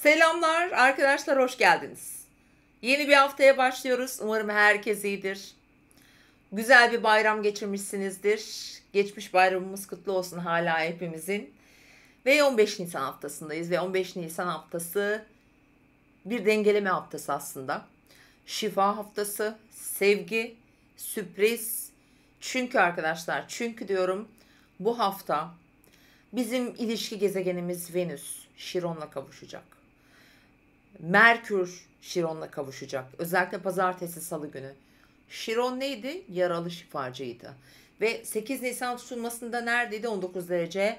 Selamlar arkadaşlar hoş geldiniz. Yeni bir haftaya başlıyoruz. Umarım herkes iyidir. Güzel bir bayram geçirmişsinizdir. Geçmiş bayramımız kutlu olsun hala hepimizin. Ve 15 Nisan haftasındayız ve 15 Nisan haftası bir dengeleme haftası aslında. Şifa haftası, sevgi, sürpriz. Çünkü arkadaşlar, çünkü diyorum bu hafta bizim ilişki gezegenimiz Venüs Şiron'la kavuşacak. Merkür Şiron'la kavuşacak. Özellikle pazartesi salı günü. Şiron neydi? Yaralı şifacıydı. Ve 8 Nisan tutulmasında neredeydi? 19 derece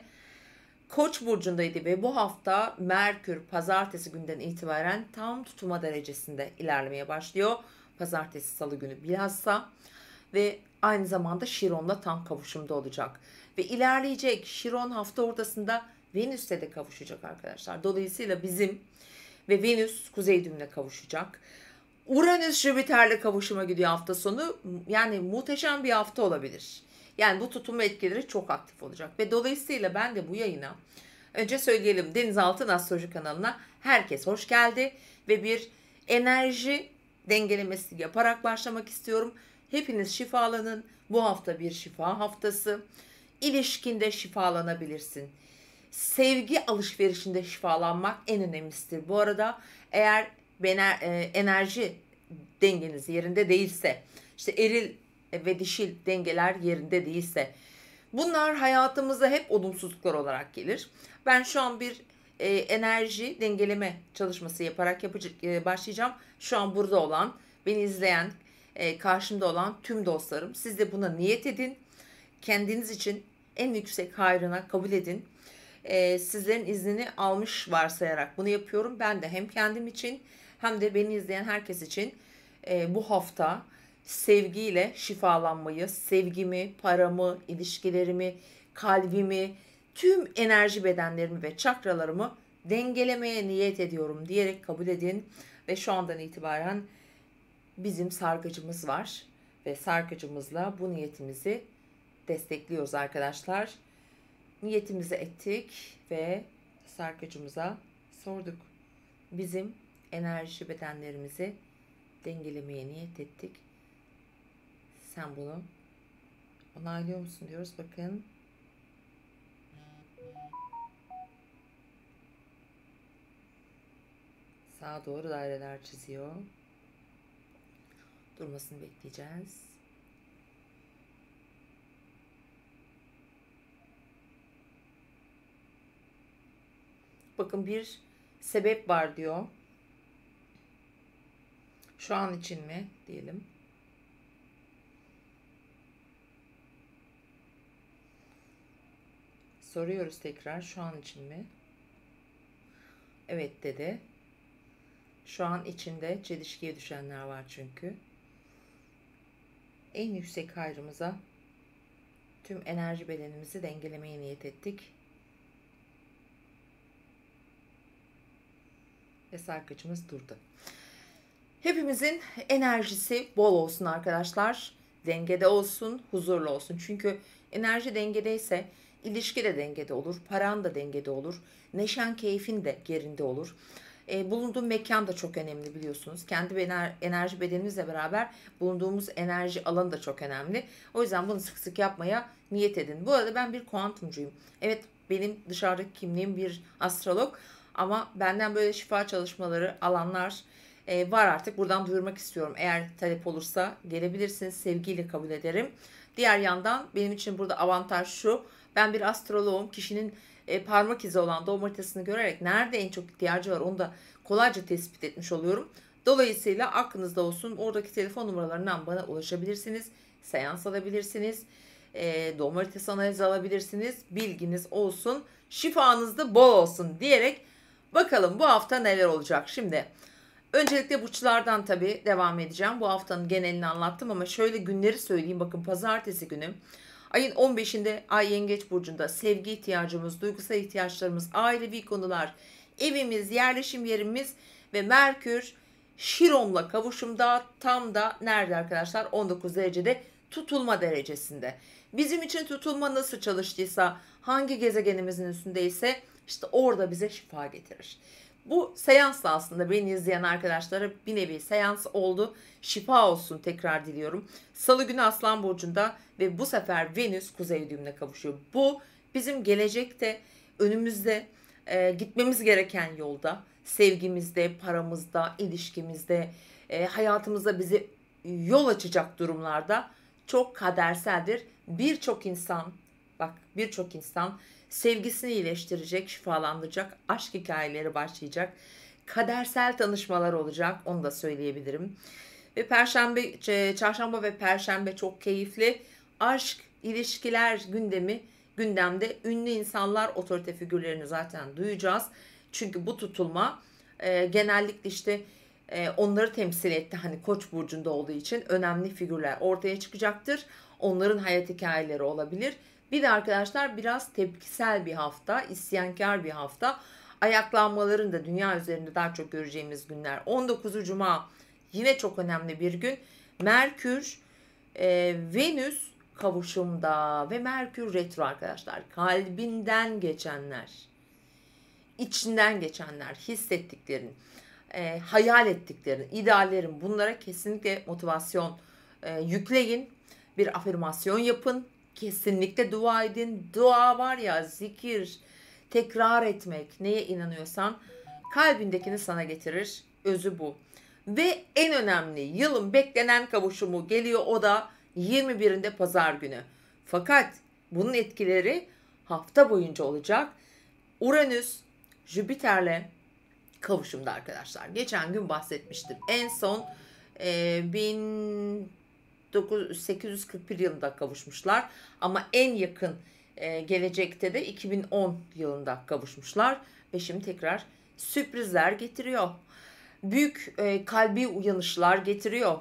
Koç burcundaydı ve bu hafta Merkür pazartesi günden itibaren tam tutuma derecesinde ilerlemeye başlıyor. Pazartesi salı günü bilhassa ve aynı zamanda Şiron'la tam kavuşumda olacak. Ve ilerleyecek Şiron hafta ortasında Venüs'te de kavuşacak arkadaşlar. Dolayısıyla bizim ve Venüs kuzey düğümüne kavuşacak. Uranüs Jüpiter'le kavuşuma gidiyor hafta sonu. Yani muhteşem bir hafta olabilir. Yani bu tutulma etkileri çok aktif olacak. Ve dolayısıyla ben de bu yayına önce söyleyelim Denizaltı Altın Astroloji kanalına herkes hoş geldi. Ve bir enerji dengelemesi yaparak başlamak istiyorum. Hepiniz şifalanın. Bu hafta bir şifa haftası. İlişkinde şifalanabilirsin sevgi alışverişinde şifalanmak en önemlisidir. Bu arada eğer e, enerji dengeniz yerinde değilse, işte eril ve dişil dengeler yerinde değilse bunlar hayatımıza hep olumsuzluklar olarak gelir. Ben şu an bir e, enerji dengeleme çalışması yaparak yapacak e, başlayacağım. Şu an burada olan, beni izleyen, e, karşımda olan tüm dostlarım siz de buna niyet edin. Kendiniz için en yüksek hayrına kabul edin e, sizlerin iznini almış varsayarak bunu yapıyorum. Ben de hem kendim için hem de beni izleyen herkes için e, bu hafta sevgiyle şifalanmayı, sevgimi, paramı, ilişkilerimi, kalbimi, tüm enerji bedenlerimi ve çakralarımı dengelemeye niyet ediyorum diyerek kabul edin. Ve şu andan itibaren bizim sarkacımız var ve sarkacımızla bu niyetimizi destekliyoruz arkadaşlar niyetimizi ettik ve sarkacımıza sorduk. Bizim enerji bedenlerimizi dengelemeye niyet ettik. Sen bunu onaylıyor musun diyoruz. Bakın sağa doğru daireler çiziyor. Durmasını bekleyeceğiz. Bakın bir sebep var diyor. Şu an için mi diyelim. Soruyoruz tekrar şu an için mi? Evet dedi. Şu an içinde çelişkiye düşenler var çünkü. En yüksek hayrımıza tüm enerji bedenimizi dengelemeye niyet ettik. ve sarkacımız durdu. Hepimizin enerjisi bol olsun arkadaşlar. Dengede olsun, huzurlu olsun. Çünkü enerji dengedeyse ilişki de dengede olur, paran da dengede olur, neşen keyfin de yerinde olur. E, bulunduğum mekan da çok önemli biliyorsunuz. Kendi bener, enerji bedenimizle beraber bulunduğumuz enerji alanı da çok önemli. O yüzden bunu sık sık yapmaya niyet edin. Bu arada ben bir kuantumcuyum. Evet benim dışarıdaki kimliğim bir astrolog ama benden böyle şifa çalışmaları alanlar e, var artık. Buradan duyurmak istiyorum. Eğer talep olursa gelebilirsiniz. Sevgiyle kabul ederim. Diğer yandan benim için burada avantaj şu. Ben bir astroloğum. Kişinin e, parmak izi olan doğum haritasını görerek nerede en çok ihtiyacı var onu da kolayca tespit etmiş oluyorum. Dolayısıyla aklınızda olsun oradaki telefon numaralarından bana ulaşabilirsiniz. Seans alabilirsiniz. E, doğum haritası analizi alabilirsiniz. Bilginiz olsun. Şifanız da bol olsun diyerek Bakalım bu hafta neler olacak. Şimdi öncelikle burçlardan tabii devam edeceğim. Bu haftanın genelini anlattım ama şöyle günleri söyleyeyim. Bakın pazartesi günü ayın 15'inde Ay Yengeç Burcu'nda sevgi ihtiyacımız, duygusal ihtiyaçlarımız, ailevi konular, evimiz, yerleşim yerimiz ve Merkür Şiron'la kavuşumda tam da nerede arkadaşlar? 19 derecede tutulma derecesinde. Bizim için tutulma nasıl çalıştıysa, hangi gezegenimizin üstündeyse ise işte orada bize şifa getirir. Bu seans da aslında beni izleyen arkadaşlara bir nevi seans oldu. Şifa olsun tekrar diliyorum. Salı günü Aslan Burcu'nda ve bu sefer Venüs Kuzey Düğümüne kavuşuyor. Bu bizim gelecekte önümüzde e, gitmemiz gereken yolda sevgimizde, paramızda, ilişkimizde, e, hayatımızda bizi yol açacak durumlarda çok kaderseldir. Birçok insan bak birçok insan sevgisini iyileştirecek, şifalandıracak, aşk hikayeleri başlayacak. Kadersel tanışmalar olacak onu da söyleyebilirim. Ve perşembe, çarşamba ve perşembe çok keyifli. Aşk, ilişkiler gündemi gündemde ünlü insanlar otorite figürlerini zaten duyacağız. Çünkü bu tutulma e, genellikle işte e, onları temsil etti. Hani Koç burcunda olduğu için önemli figürler ortaya çıkacaktır. Onların hayat hikayeleri olabilir bir de arkadaşlar biraz tepkisel bir hafta, isyankar bir hafta. Ayaklanmaların da dünya üzerinde daha çok göreceğimiz günler. 19. Cuma yine çok önemli bir gün. Merkür, e, Venüs kavuşumda ve Merkür retro arkadaşlar. Kalbinden geçenler, içinden geçenler, hissettiklerin, e, hayal ettiklerin, ideallerin bunlara kesinlikle motivasyon e, yükleyin. Bir afirmasyon yapın Kesinlikle dua edin. Dua var ya zikir, tekrar etmek neye inanıyorsan kalbindekini sana getirir. Özü bu. Ve en önemli yılın beklenen kavuşumu geliyor o da 21'inde pazar günü. Fakat bunun etkileri hafta boyunca olacak. Uranüs Jüpiter'le kavuşumda arkadaşlar. Geçen gün bahsetmiştim. En son e, 841 yılında kavuşmuşlar ama en yakın e, gelecekte de 2010 yılında kavuşmuşlar ve şimdi tekrar sürprizler getiriyor. Büyük e, kalbi uyanışlar getiriyor.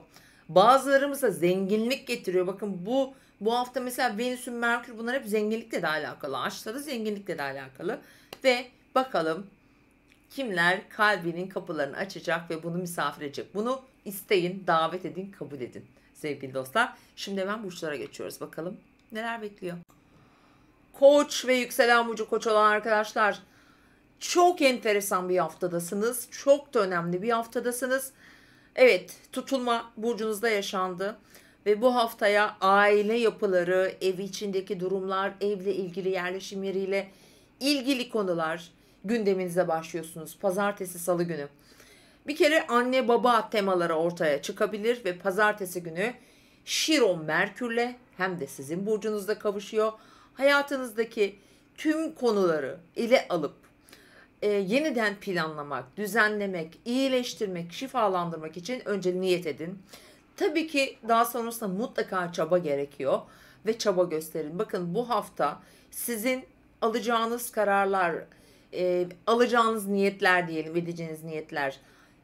Bazılarımıza zenginlik getiriyor. Bakın bu bu hafta mesela Venüs'ün Merkür bunlar hep zenginlikle de alakalı. Aşkta zenginlikle de alakalı. Ve bakalım kimler kalbinin kapılarını açacak ve bunu misafir edecek. Bunu isteyin, davet edin, kabul edin sevgili dostlar. Şimdi hemen burçlara geçiyoruz. Bakalım neler bekliyor. Koç ve yükselen burcu koç olan arkadaşlar çok enteresan bir haftadasınız. Çok da önemli bir haftadasınız. Evet tutulma burcunuzda yaşandı. Ve bu haftaya aile yapıları, ev içindeki durumlar, evle ilgili yerleşimleriyle ilgili konular gündeminize başlıyorsunuz. Pazartesi, salı günü. Bir kere anne baba temaları ortaya çıkabilir ve pazartesi günü Şiron Merkür'le hem de sizin burcunuzda kavuşuyor. Hayatınızdaki tüm konuları ele alıp e, yeniden planlamak, düzenlemek, iyileştirmek, şifalandırmak için önce niyet edin. Tabii ki daha sonrasında mutlaka çaba gerekiyor ve çaba gösterin. Bakın bu hafta sizin alacağınız kararlar, e, alacağınız niyetler diyelim, edeceğiniz niyetler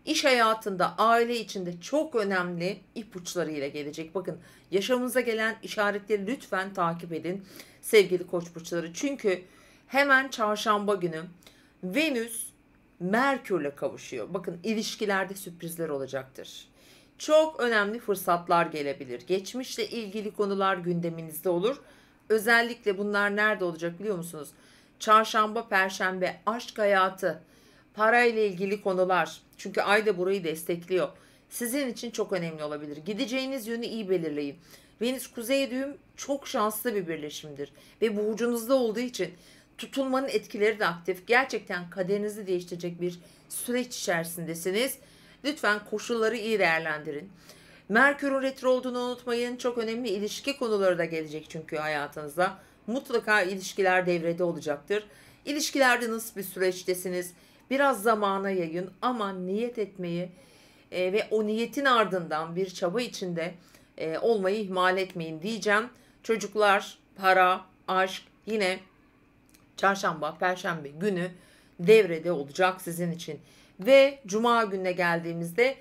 iş hayatında, aile içinde çok önemli ipuçlarıyla gelecek. Bakın yaşamınıza gelen işaretleri lütfen takip edin sevgili koç burçları. Çünkü hemen çarşamba günü Venüs Merkür'le kavuşuyor. Bakın ilişkilerde sürprizler olacaktır. Çok önemli fırsatlar gelebilir. Geçmişle ilgili konular gündeminizde olur. Özellikle bunlar nerede olacak biliyor musunuz? Çarşamba, perşembe, aşk hayatı, parayla ilgili konular, çünkü ay da burayı destekliyor. Sizin için çok önemli olabilir. Gideceğiniz yönü iyi belirleyin. Venüs kuzey düğüm çok şanslı bir birleşimdir. Ve burcunuzda olduğu için tutulmanın etkileri de aktif. Gerçekten kaderinizi değiştirecek bir süreç içerisindesiniz. Lütfen koşulları iyi değerlendirin. Merkür'ün retro olduğunu unutmayın. Çok önemli ilişki konuları da gelecek çünkü hayatınıza. Mutlaka ilişkiler devrede olacaktır. İlişkilerde nasıl bir süreçtesiniz? Biraz zamana yayın ama niyet etmeyi e, ve o niyetin ardından bir çaba içinde e, olmayı ihmal etmeyin diyeceğim. Çocuklar, para, aşk yine çarşamba, perşembe günü devrede olacak sizin için. Ve cuma gününe geldiğimizde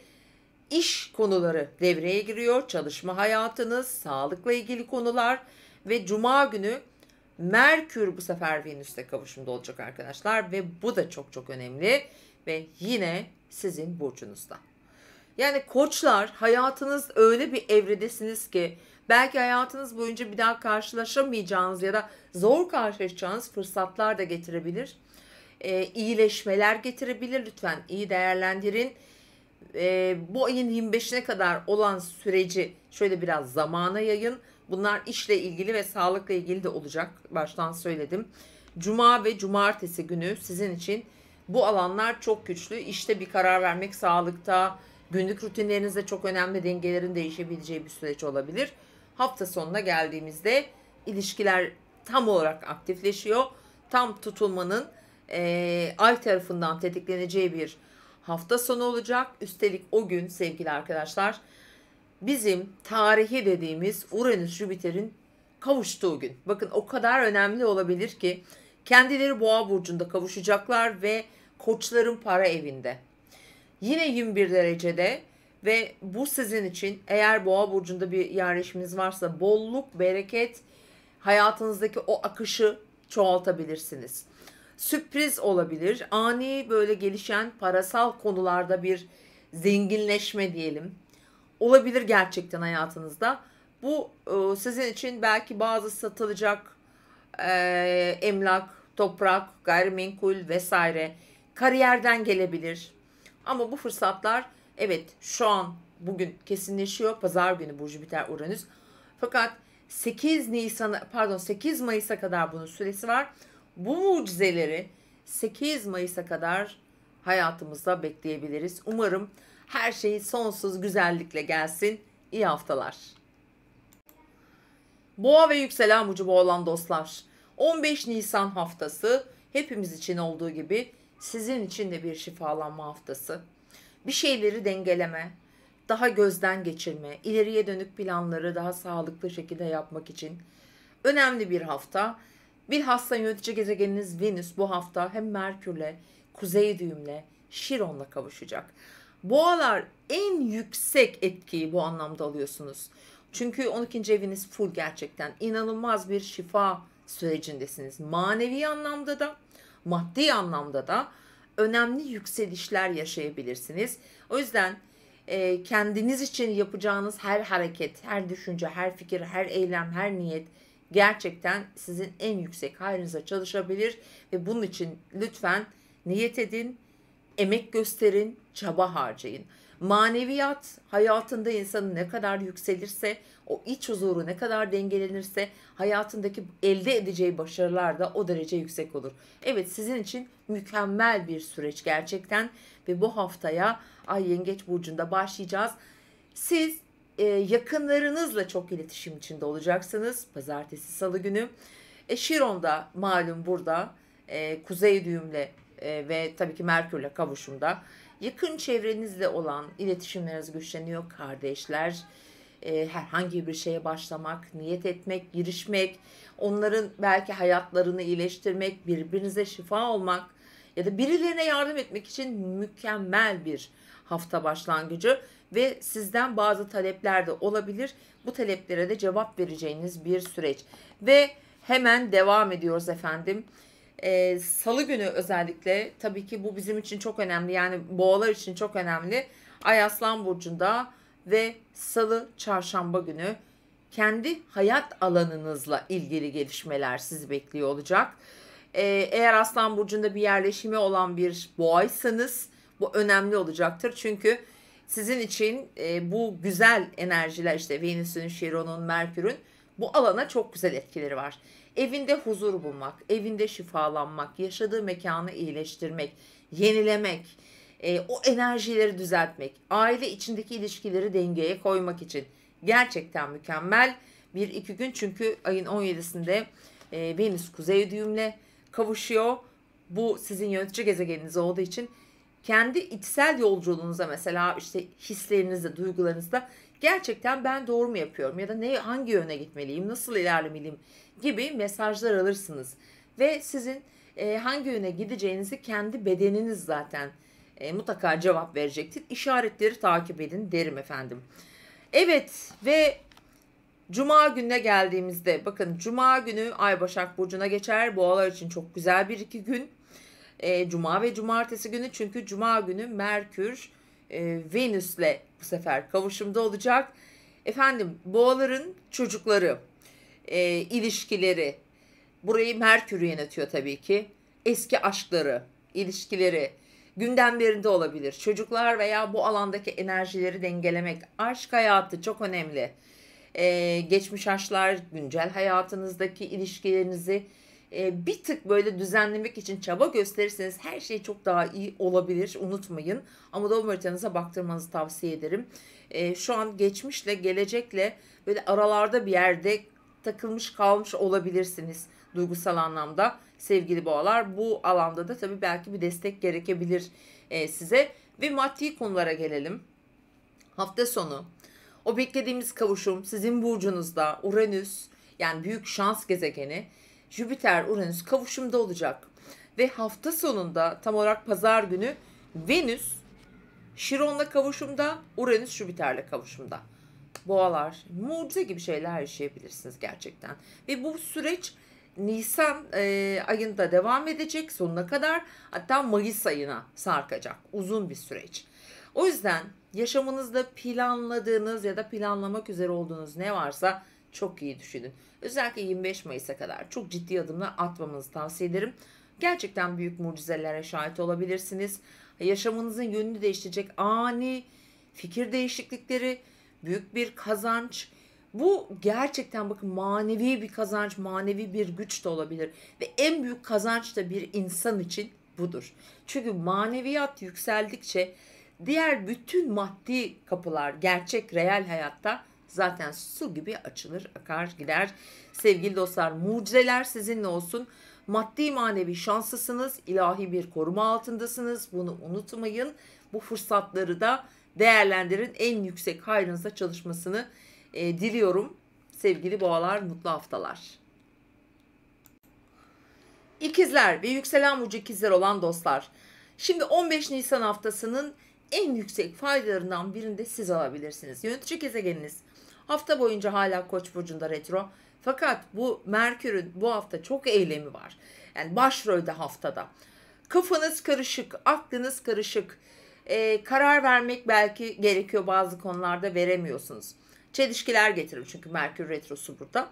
iş konuları devreye giriyor. Çalışma hayatınız, sağlıkla ilgili konular ve cuma günü Merkür bu sefer Venüs'te kavuşumda olacak arkadaşlar ve bu da çok çok önemli ve yine sizin burcunuzda. Yani koçlar hayatınız öyle bir evredesiniz ki belki hayatınız boyunca bir daha karşılaşamayacağınız ya da zor karşılaşacağınız fırsatlar da getirebilir. E, iyileşmeler getirebilir lütfen iyi değerlendirin. E, bu ayın 25'ine kadar olan süreci şöyle biraz zamana yayın Bunlar işle ilgili ve sağlıkla ilgili de olacak. Baştan söyledim. Cuma ve cumartesi günü sizin için bu alanlar çok güçlü. İşte bir karar vermek sağlıkta, günlük rutinlerinizde çok önemli dengelerin değişebileceği bir süreç olabilir. Hafta sonuna geldiğimizde ilişkiler tam olarak aktifleşiyor. Tam tutulmanın e, ay tarafından tetikleneceği bir hafta sonu olacak. Üstelik o gün sevgili arkadaşlar bizim tarihi dediğimiz Uranüs Jüpiter'in kavuştuğu gün. Bakın o kadar önemli olabilir ki kendileri Boğa burcunda kavuşacaklar ve Koçların para evinde. Yine 21 derecede ve bu sizin için eğer Boğa burcunda bir yerleşiminiz varsa bolluk, bereket, hayatınızdaki o akışı çoğaltabilirsiniz. Sürpriz olabilir. Ani böyle gelişen parasal konularda bir zenginleşme diyelim olabilir gerçekten hayatınızda. Bu e, sizin için belki bazı satılacak e, emlak, toprak, gayrimenkul vesaire kariyerden gelebilir. Ama bu fırsatlar evet şu an bugün kesinleşiyor. Pazar günü burcu biter Uranüs. Fakat 8 Nisan pardon 8 Mayıs'a kadar bunun süresi var. Bu mucizeleri 8 Mayıs'a kadar hayatımızda bekleyebiliriz. Umarım her şeyi sonsuz güzellikle gelsin. İyi haftalar. Boğa ve yükselen burcu boğalan dostlar. 15 Nisan haftası hepimiz için olduğu gibi sizin için de bir şifalanma haftası. Bir şeyleri dengeleme, daha gözden geçirme, ileriye dönük planları daha sağlıklı şekilde yapmak için önemli bir hafta. Bilhassa yönetici gezegeniniz Venüs bu hafta hem Merkür'le, Kuzey Düğüm'le, Şiron'la kavuşacak. Boğalar en yüksek etkiyi bu anlamda alıyorsunuz. Çünkü 12. eviniz full gerçekten inanılmaz bir şifa sürecindesiniz. Manevi anlamda da maddi anlamda da önemli yükselişler yaşayabilirsiniz. O yüzden e, kendiniz için yapacağınız her hareket, her düşünce, her fikir, her eylem, her niyet gerçekten sizin en yüksek hayrınıza çalışabilir ve bunun için lütfen niyet edin emek gösterin, çaba harcayın. Maneviyat hayatında insanın ne kadar yükselirse, o iç huzuru ne kadar dengelenirse hayatındaki elde edeceği başarılar da o derece yüksek olur. Evet sizin için mükemmel bir süreç gerçekten ve bu haftaya Ay Yengeç Burcu'nda başlayacağız. Siz e, yakınlarınızla çok iletişim içinde olacaksınız. Pazartesi, salı günü. E, Şiron'da malum burada e, kuzey düğümle e, ve tabii ki Merkür'le kavuşumda yakın çevrenizle olan iletişimleriniz güçleniyor kardeşler e, herhangi bir şeye başlamak, niyet etmek, girişmek, onların belki hayatlarını iyileştirmek, birbirinize şifa olmak ya da birilerine yardım etmek için mükemmel bir hafta başlangıcı ve sizden bazı talepler de olabilir. Bu taleplere de cevap vereceğiniz bir süreç. Ve hemen devam ediyoruz efendim e, salı günü özellikle tabii ki bu bizim için çok önemli yani boğalar için çok önemli. Ay Aslan Burcu'nda ve salı çarşamba günü kendi hayat alanınızla ilgili gelişmeler sizi bekliyor olacak. E, eğer Aslan Burcu'nda bir yerleşimi olan bir boğaysanız bu önemli olacaktır. Çünkü sizin için e, bu güzel enerjiler işte Venüs'ün, Şiron'un, Merkür'ün bu alana çok güzel etkileri var. Evinde huzur bulmak, evinde şifalanmak, yaşadığı mekanı iyileştirmek, yenilemek, e, o enerjileri düzeltmek, aile içindeki ilişkileri dengeye koymak için gerçekten mükemmel bir iki gün. Çünkü ayın 17'sinde e, Venüs kuzey düğümle kavuşuyor. Bu sizin yönetici gezegeniniz olduğu için kendi içsel yolculuğunuza mesela işte hislerinizle, duygularınızla gerçekten ben doğru mu yapıyorum ya da ne hangi yöne gitmeliyim, nasıl ilerlemeliyim gibi mesajlar alırsınız. Ve sizin e, hangi yöne gideceğinizi kendi bedeniniz zaten e, mutlaka cevap verecektir. İşaretleri takip edin derim efendim. Evet ve Cuma gününe geldiğimizde bakın Cuma günü Ay Başak Burcu'na geçer. Boğalar için çok güzel bir iki gün. E, Cuma ve Cumartesi günü çünkü Cuma günü Merkür e, Venüs'le bu sefer kavuşumda olacak. Efendim boğaların çocukları, e, ilişkileri, burayı Merkür yönetiyor tabii ki. Eski aşkları, ilişkileri gündemlerinde olabilir. Çocuklar veya bu alandaki enerjileri dengelemek, aşk hayatı çok önemli. E, geçmiş aşklar, güncel hayatınızdaki ilişkilerinizi ee, bir tık böyle düzenlemek için çaba gösterirseniz her şey çok daha iyi olabilir. Unutmayın. Ama doğum haritanıza baktırmanızı tavsiye ederim. Ee, şu an geçmişle gelecekle böyle aralarda bir yerde takılmış kalmış olabilirsiniz duygusal anlamda sevgili boğalar. Bu alanda da tabii belki bir destek gerekebilir e, size. Ve maddi konulara gelelim. Hafta sonu o beklediğimiz kavuşum sizin burcunuzda Uranüs yani büyük şans gezegeni Jüpiter-Uranüs kavuşumda olacak. Ve hafta sonunda tam olarak pazar günü Venüs Şiron'la kavuşumda, Uranüs Jüpiter'le kavuşumda. Boğalar, mucize gibi şeyler yaşayabilirsiniz gerçekten. Ve bu süreç Nisan e, ayında devam edecek sonuna kadar hatta Mayıs ayına sarkacak uzun bir süreç. O yüzden yaşamınızda planladığınız ya da planlamak üzere olduğunuz ne varsa çok iyi düşünün. Özellikle 25 Mayıs'a kadar çok ciddi adımlar atmamızı tavsiye ederim. Gerçekten büyük mucizelere şahit olabilirsiniz. Yaşamınızın yönünü değiştirecek ani fikir değişiklikleri, büyük bir kazanç, bu gerçekten bakın manevi bir kazanç, manevi bir güç de olabilir. Ve en büyük kazanç da bir insan için budur. Çünkü maneviyat yükseldikçe diğer bütün maddi kapılar gerçek, reel hayatta zaten su gibi açılır, akar gider. Sevgili dostlar mucizeler sizinle olsun. Maddi manevi şanslısınız, ilahi bir koruma altındasınız. Bunu unutmayın. Bu fırsatları da değerlendirin. En yüksek hayrınıza çalışmasını e, diliyorum. Sevgili boğalar mutlu haftalar. İkizler ve yükselen burcu ikizler olan dostlar. Şimdi 15 Nisan haftasının en yüksek faydalarından birini de siz alabilirsiniz. Yönetici gezegeniniz Hafta boyunca hala Koç burcunda retro. Fakat bu Merkür'ün bu hafta çok eylemi var. Yani başrolde haftada. Kafanız karışık, aklınız karışık. Ee, karar vermek belki gerekiyor bazı konularda veremiyorsunuz. Çelişkiler getirir çünkü Merkür retrosu burada.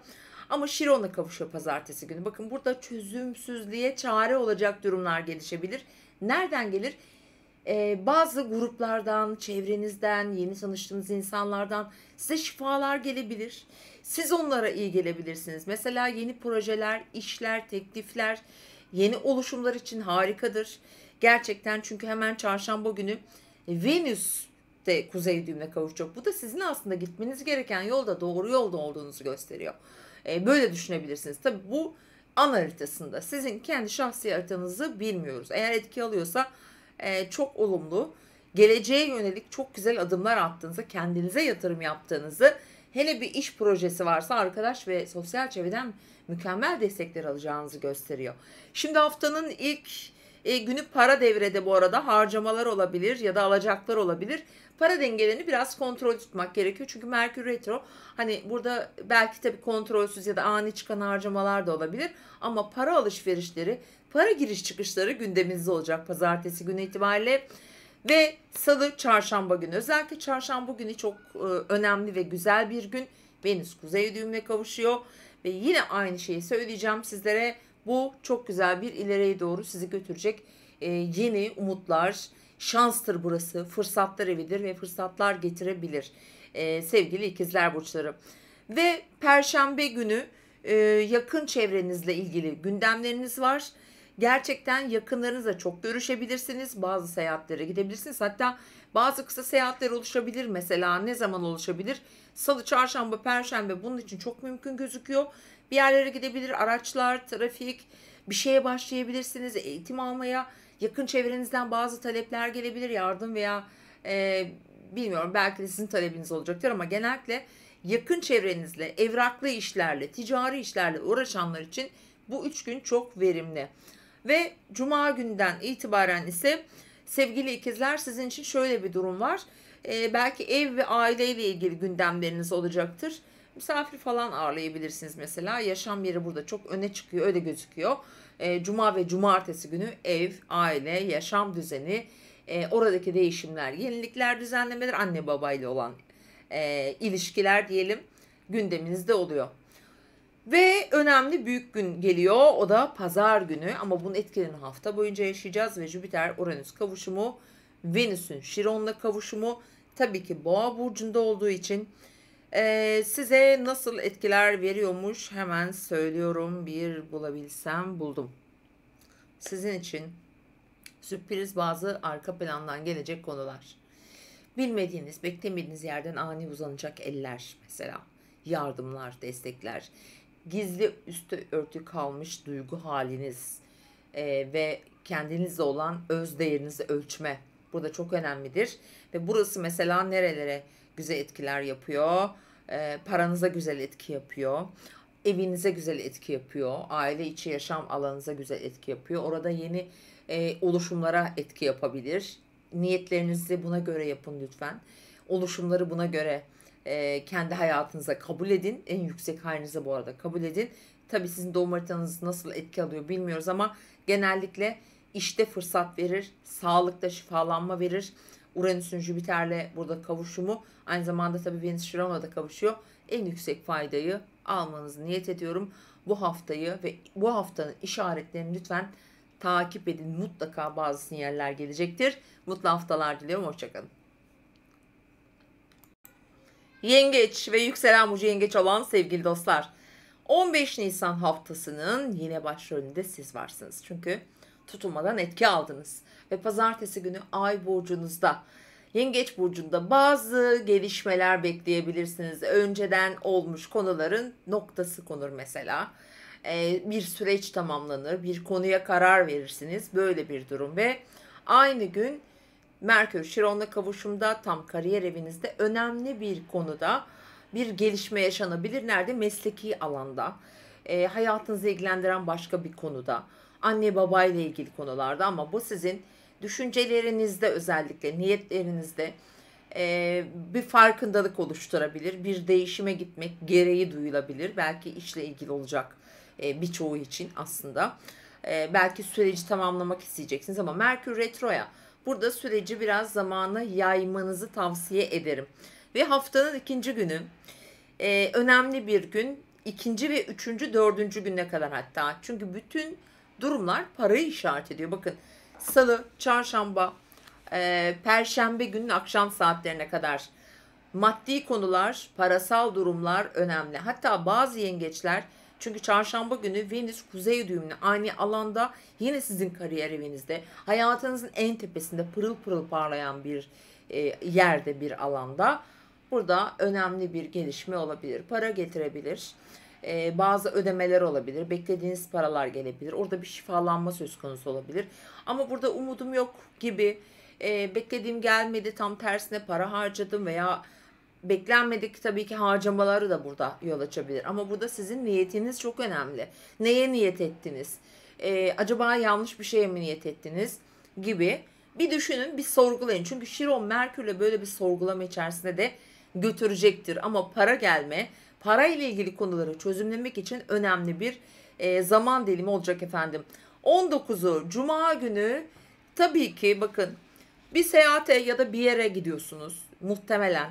Ama Şiron'a kavuşuyor pazartesi günü. Bakın burada çözümsüzlüğe çare olacak durumlar gelişebilir. Nereden gelir? e, bazı gruplardan, çevrenizden, yeni tanıştığınız insanlardan size şifalar gelebilir. Siz onlara iyi gelebilirsiniz. Mesela yeni projeler, işler, teklifler, yeni oluşumlar için harikadır. Gerçekten çünkü hemen çarşamba günü Venüs de kuzey düğümüne kavuşacak. Bu da sizin aslında gitmeniz gereken yolda doğru yolda olduğunuzu gösteriyor. E, böyle düşünebilirsiniz. Tabii bu an haritasında sizin kendi şahsi haritanızı bilmiyoruz. Eğer etki alıyorsa e, çok olumlu, geleceğe yönelik çok güzel adımlar attığınızı, kendinize yatırım yaptığınızı, hele bir iş projesi varsa arkadaş ve sosyal çevreden mükemmel destekler alacağınızı gösteriyor. Şimdi haftanın ilk e, günü para devrede bu arada harcamalar olabilir ya da alacaklar olabilir. Para dengelerini biraz kontrol tutmak gerekiyor. Çünkü Merkür Retro hani burada belki tabii kontrolsüz ya da ani çıkan harcamalar da olabilir. Ama para alışverişleri Para giriş çıkışları gündeminizde olacak pazartesi günü itibariyle. Ve salı, çarşamba günü özellikle çarşamba günü çok e, önemli ve güzel bir gün. Venüs kuzey düğümle kavuşuyor ve yine aynı şeyi söyleyeceğim sizlere. Bu çok güzel bir ileriye doğru sizi götürecek e, yeni umutlar, şanstır burası, fırsatlar evidir ve fırsatlar getirebilir e, sevgili ikizler burçları. Ve perşembe günü yakın çevrenizle ilgili gündemleriniz var Gerçekten yakınlarınızla çok görüşebilirsiniz. Bazı seyahatlere gidebilirsiniz. Hatta bazı kısa seyahatler oluşabilir. Mesela ne zaman oluşabilir? Salı, çarşamba, perşembe bunun için çok mümkün gözüküyor. Bir yerlere gidebilir araçlar, trafik, bir şeye başlayabilirsiniz. Eğitim almaya yakın çevrenizden bazı talepler gelebilir. Yardım veya e, bilmiyorum belki de sizin talebiniz olacaktır ama genellikle yakın çevrenizle, evraklı işlerle, ticari işlerle uğraşanlar için bu üç gün çok verimli. Ve cuma günden itibaren ise sevgili ikizler sizin için şöyle bir durum var. Ee, belki ev ve aileyle ilgili gündemleriniz olacaktır. Misafir falan ağırlayabilirsiniz mesela. Yaşam yeri burada çok öne çıkıyor, öyle gözüküyor. Ee, cuma ve cumartesi günü ev, aile, yaşam düzeni, e, oradaki değişimler, yenilikler, düzenlemeler, anne babayla olan e, ilişkiler diyelim gündeminizde oluyor. Ve önemli büyük gün geliyor. O da pazar günü ama bunun etkilerini hafta boyunca yaşayacağız ve Jüpiter Uranüs kavuşumu, Venüs'ün Şiron'la kavuşumu tabii ki Boğa burcunda olduğu için ee, size nasıl etkiler veriyormuş hemen söylüyorum. Bir bulabilsem buldum. Sizin için sürpriz bazı arka plandan gelecek konular. Bilmediğiniz, beklemediğiniz yerden ani uzanacak eller mesela. Yardımlar, destekler gizli üstü örtü kalmış duygu haliniz e, ve kendinizle olan öz değerinizi ölçme burada çok önemlidir. Ve burası mesela nerelere güzel etkiler yapıyor? E, paranıza güzel etki yapıyor. Evinize güzel etki yapıyor. Aile içi yaşam alanınıza güzel etki yapıyor. Orada yeni e, oluşumlara etki yapabilir. Niyetlerinizi buna göre yapın lütfen. Oluşumları buna göre e, kendi hayatınıza kabul edin. En yüksek halinize bu arada kabul edin. Tabii sizin doğum haritanız nasıl etki alıyor bilmiyoruz ama genellikle işte fırsat verir, sağlıkta şifalanma verir. Uranüs'ün Jüpiter'le burada kavuşumu aynı zamanda tabii Venüs Şiron'la da kavuşuyor. En yüksek faydayı almanızı niyet ediyorum. Bu haftayı ve bu haftanın işaretlerini lütfen takip edin. Mutlaka bazı sinyaller gelecektir. Mutlu haftalar diliyorum. Hoşçakalın. Yengeç ve yükselen burcu yengeç olan sevgili dostlar. 15 Nisan haftasının yine başrolünde siz varsınız. Çünkü tutulmadan etki aldınız. Ve pazartesi günü ay burcunuzda Yengeç burcunda bazı gelişmeler bekleyebilirsiniz. Önceden olmuş konuların noktası konur mesela. Ee, bir süreç tamamlanır, bir konuya karar verirsiniz. Böyle bir durum ve aynı gün Merkür Şiron'la kavuşumda tam kariyer evinizde önemli bir konuda bir gelişme yaşanabilir. Nerede? Mesleki alanda. E, hayatınızı ilgilendiren başka bir konuda. Anne babayla ilgili konularda ama bu sizin düşüncelerinizde özellikle niyetlerinizde e, bir farkındalık oluşturabilir. Bir değişime gitmek gereği duyulabilir. Belki işle ilgili olacak e, birçoğu için aslında. E, belki süreci tamamlamak isteyeceksiniz ama Merkür Retro'ya Burada süreci biraz zamana yaymanızı tavsiye ederim. Ve haftanın ikinci günü e, önemli bir gün. İkinci ve üçüncü, dördüncü güne kadar hatta. Çünkü bütün durumlar parayı işaret ediyor. Bakın salı, çarşamba, e, perşembe günün akşam saatlerine kadar maddi konular, parasal durumlar önemli. Hatta bazı yengeçler çünkü çarşamba günü Venüs kuzey düğümüne aynı alanda yine sizin kariyer evinizde hayatınızın en tepesinde pırıl pırıl parlayan bir e, yerde bir alanda burada önemli bir gelişme olabilir. Para getirebilir. E, bazı ödemeler olabilir. Beklediğiniz paralar gelebilir. Orada bir şifalanma söz konusu olabilir. Ama burada umudum yok gibi e, beklediğim gelmedi tam tersine para harcadım veya beklenmedik tabii ki harcamaları da burada yol açabilir. Ama burada sizin niyetiniz çok önemli. Neye niyet ettiniz? Ee, acaba yanlış bir şeye mi niyet ettiniz? Gibi bir düşünün bir sorgulayın. Çünkü Şiron Merkür'le böyle bir sorgulama içerisinde de götürecektir. Ama para gelme, para ile ilgili konuları çözümlemek için önemli bir e, zaman dilimi olacak efendim. 19'u Cuma günü tabii ki bakın bir seyahate ya da bir yere gidiyorsunuz muhtemelen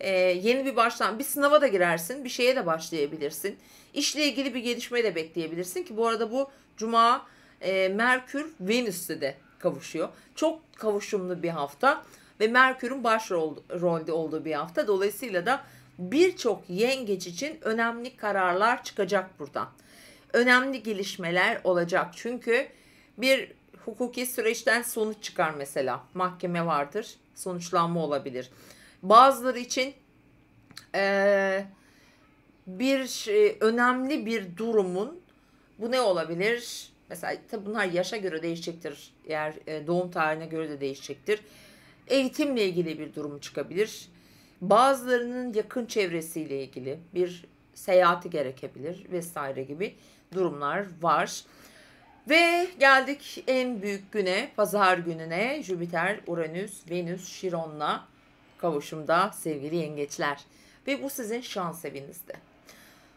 e, yeni bir baştan bir sınava da girersin, bir şeye de başlayabilirsin. İşle ilgili bir gelişme de bekleyebilirsin ki bu arada bu cuma e, Merkür Venüs'te de kavuşuyor. Çok kavuşumlu bir hafta ve Merkür'ün baş rolde olduğu bir hafta. Dolayısıyla da birçok yengeç için önemli kararlar çıkacak buradan. Önemli gelişmeler olacak çünkü bir hukuki süreçten sonuç çıkar mesela. Mahkeme vardır, sonuçlanma olabilir Bazıları için e, bir şey, önemli bir durumun bu ne olabilir? Mesela tabi bunlar yaşa göre değişecektir. Eğer e, doğum tarihine göre de değişecektir. Eğitimle ilgili bir durum çıkabilir. Bazılarının yakın çevresiyle ilgili bir seyahati gerekebilir vesaire gibi durumlar var. Ve geldik en büyük güne, pazar gününe Jüpiter, Uranüs, Venüs, Şiron'la kavuşumda sevgili yengeçler. Ve bu sizin şans evinizde.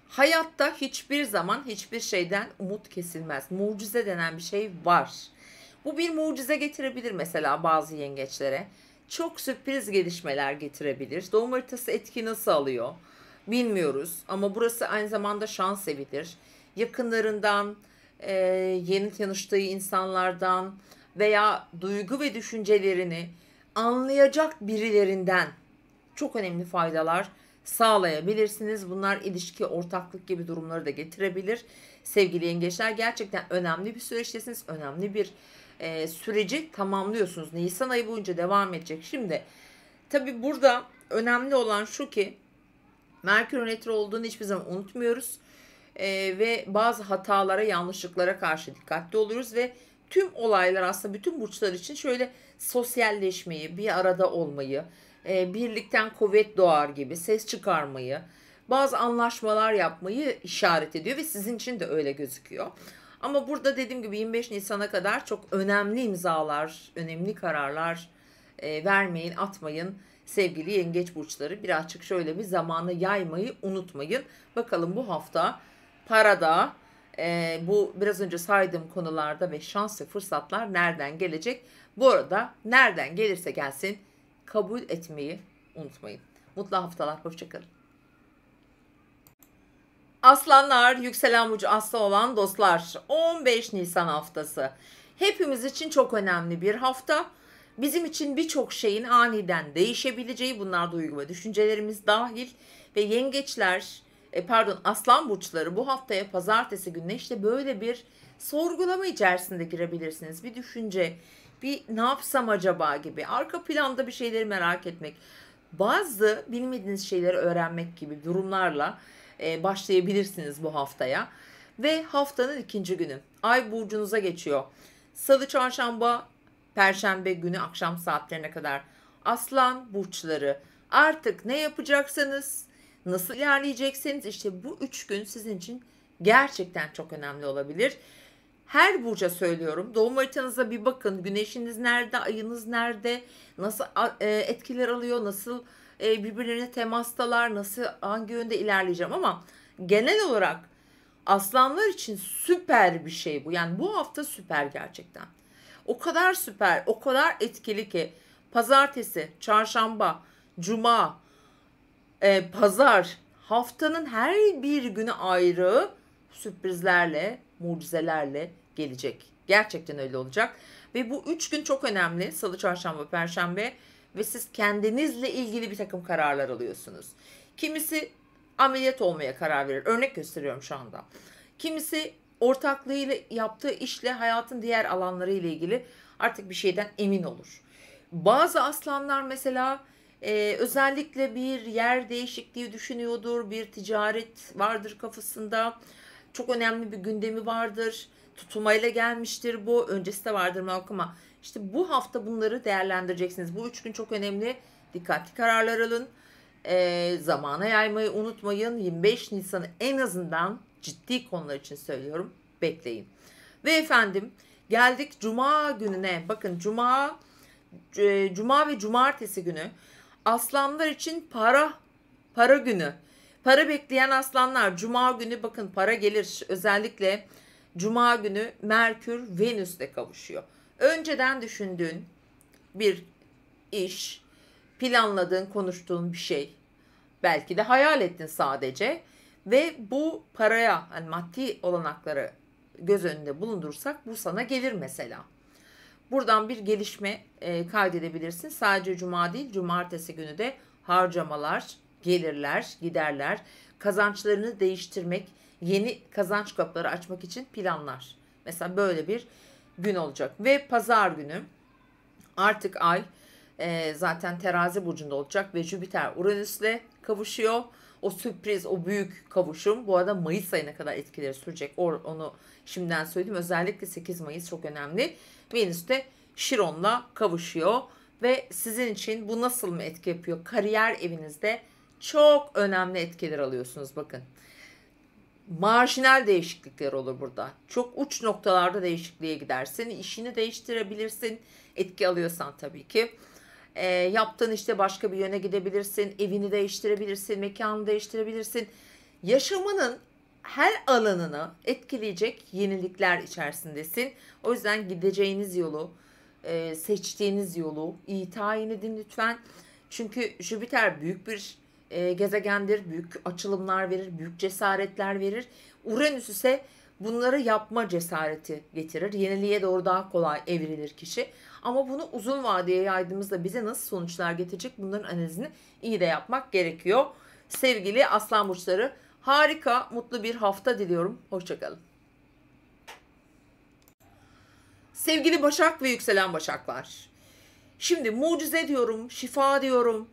Hayatta hiçbir zaman hiçbir şeyden umut kesilmez. Mucize denen bir şey var. Bu bir mucize getirebilir mesela bazı yengeçlere. Çok sürpriz gelişmeler getirebilir. Doğum haritası etki nasıl alıyor? Bilmiyoruz ama burası aynı zamanda şans evidir. Yakınlarından, yeni tanıştığı insanlardan veya duygu ve düşüncelerini anlayacak birilerinden çok önemli faydalar sağlayabilirsiniz. Bunlar ilişki, ortaklık gibi durumları da getirebilir. Sevgili yengeçler gerçekten önemli bir süreçtesiniz. Önemli bir e, süreci tamamlıyorsunuz. Nisan ayı boyunca devam edecek. Şimdi tabi burada önemli olan şu ki Merkür retro olduğunu hiçbir zaman unutmuyoruz. E, ve bazı hatalara, yanlışlıklara karşı dikkatli oluyoruz ve tüm olaylar aslında bütün burçlar için şöyle sosyalleşmeyi, bir arada olmayı, e, birlikten kuvvet doğar gibi ses çıkarmayı, bazı anlaşmalar yapmayı işaret ediyor ve sizin için de öyle gözüküyor. Ama burada dediğim gibi 25 Nisan'a kadar çok önemli imzalar, önemli kararlar e, vermeyin, atmayın. Sevgili yengeç burçları birazcık şöyle bir zamanı yaymayı unutmayın. Bakalım bu hafta parada, e, bu biraz önce saydığım konularda ve şans ve fırsatlar nereden gelecek? Bu arada nereden gelirse gelsin kabul etmeyi unutmayın. Mutlu haftalar, hoşçakalın. Aslanlar, yükselen burcu aslan olan dostlar 15 Nisan haftası. Hepimiz için çok önemli bir hafta. Bizim için birçok şeyin aniden değişebileceği bunlar duygu ve düşüncelerimiz dahil ve yengeçler e, pardon aslan burçları bu haftaya pazartesi gününe işte böyle bir sorgulama içerisinde girebilirsiniz. Bir düşünce, bir ne yapsam acaba gibi, arka planda bir şeyleri merak etmek, bazı bilmediğiniz şeyleri öğrenmek gibi durumlarla e, başlayabilirsiniz bu haftaya. Ve haftanın ikinci günü ay burcunuza geçiyor. Salı, çarşamba, perşembe günü akşam saatlerine kadar aslan burçları artık ne yapacaksanız nasıl ilerleyecekseniz işte bu üç gün sizin için gerçekten çok önemli olabilir. Her burca söylüyorum. Doğum haritanıza bir bakın. Güneşiniz nerede, ayınız nerede, nasıl e, etkiler alıyor, nasıl e, birbirlerine temastalar, nasıl hangi yönde ilerleyeceğim ama genel olarak aslanlar için süper bir şey bu. Yani bu hafta süper gerçekten. O kadar süper, o kadar etkili ki pazartesi, çarşamba, cuma, e, pazar haftanın her bir günü ayrı sürprizlerle, mucizelerle gelecek. Gerçekten öyle olacak. Ve bu üç gün çok önemli. Salı, çarşamba, perşembe. Ve siz kendinizle ilgili bir takım kararlar alıyorsunuz. Kimisi ameliyat olmaya karar verir. Örnek gösteriyorum şu anda. Kimisi ortaklığıyla yaptığı işle hayatın diğer alanları ile ilgili artık bir şeyden emin olur. Bazı aslanlar mesela ee, özellikle bir yer değişikliği düşünüyordur, bir ticaret vardır kafasında, çok önemli bir gündemi vardır, tutumayla gelmiştir bu, öncesi de vardır malum İşte bu hafta bunları değerlendireceksiniz. Bu üç gün çok önemli, dikkatli kararlar alın, ee, zamana yaymayı unutmayın. 25 Nisan'ı en azından ciddi konular için söylüyorum, bekleyin. Ve efendim geldik Cuma gününe, bakın Cuma... E, Cuma ve Cumartesi günü aslanlar için para para günü. Para bekleyen aslanlar cuma günü bakın para gelir özellikle cuma günü Merkür Venüs'le kavuşuyor. Önceden düşündüğün bir iş, planladığın, konuştuğun bir şey. Belki de hayal ettin sadece ve bu paraya, yani maddi olanakları göz önünde bulundursak bu sana gelir mesela. Buradan bir gelişme e, kaydedebilirsin. Sadece cuma değil cumartesi günü de harcamalar, gelirler, giderler, kazançlarını değiştirmek, yeni kazanç kapıları açmak için planlar. Mesela böyle bir gün olacak. Ve pazar günü artık ay e, zaten terazi burcunda olacak ve Jüpiter Uranüs'le kavuşuyor o sürpriz, o büyük kavuşum bu arada Mayıs ayına kadar etkileri sürecek. Onu şimdiden söyledim. Özellikle 8 Mayıs çok önemli. Venüs de Şiron'la kavuşuyor ve sizin için bu nasıl mı etki yapıyor? Kariyer evinizde çok önemli etkiler alıyorsunuz bakın. Marjinal değişiklikler olur burada. Çok uç noktalarda değişikliğe gidersin. İşini değiştirebilirsin. Etki alıyorsan tabii ki. E, yaptığın işte başka bir yöne gidebilirsin. Evini değiştirebilirsin. Mekanı değiştirebilirsin. Yaşamının her alanını etkileyecek yenilikler içerisindesin. O yüzden gideceğiniz yolu, e, seçtiğiniz yolu iyi tayin edin lütfen. Çünkü Jüpiter büyük bir e, gezegendir. Büyük açılımlar verir, büyük cesaretler verir. Uranüs ise bunları yapma cesareti getirir. Yeniliğe doğru daha kolay evrilir kişi. Ama bunu uzun vadeye yaydığımızda bize nasıl sonuçlar getirecek bunların analizini iyi de yapmak gerekiyor. Sevgili Aslan Burçları harika mutlu bir hafta diliyorum. Hoşçakalın. Sevgili Başak ve Yükselen Başaklar. Şimdi mucize diyorum, şifa diyorum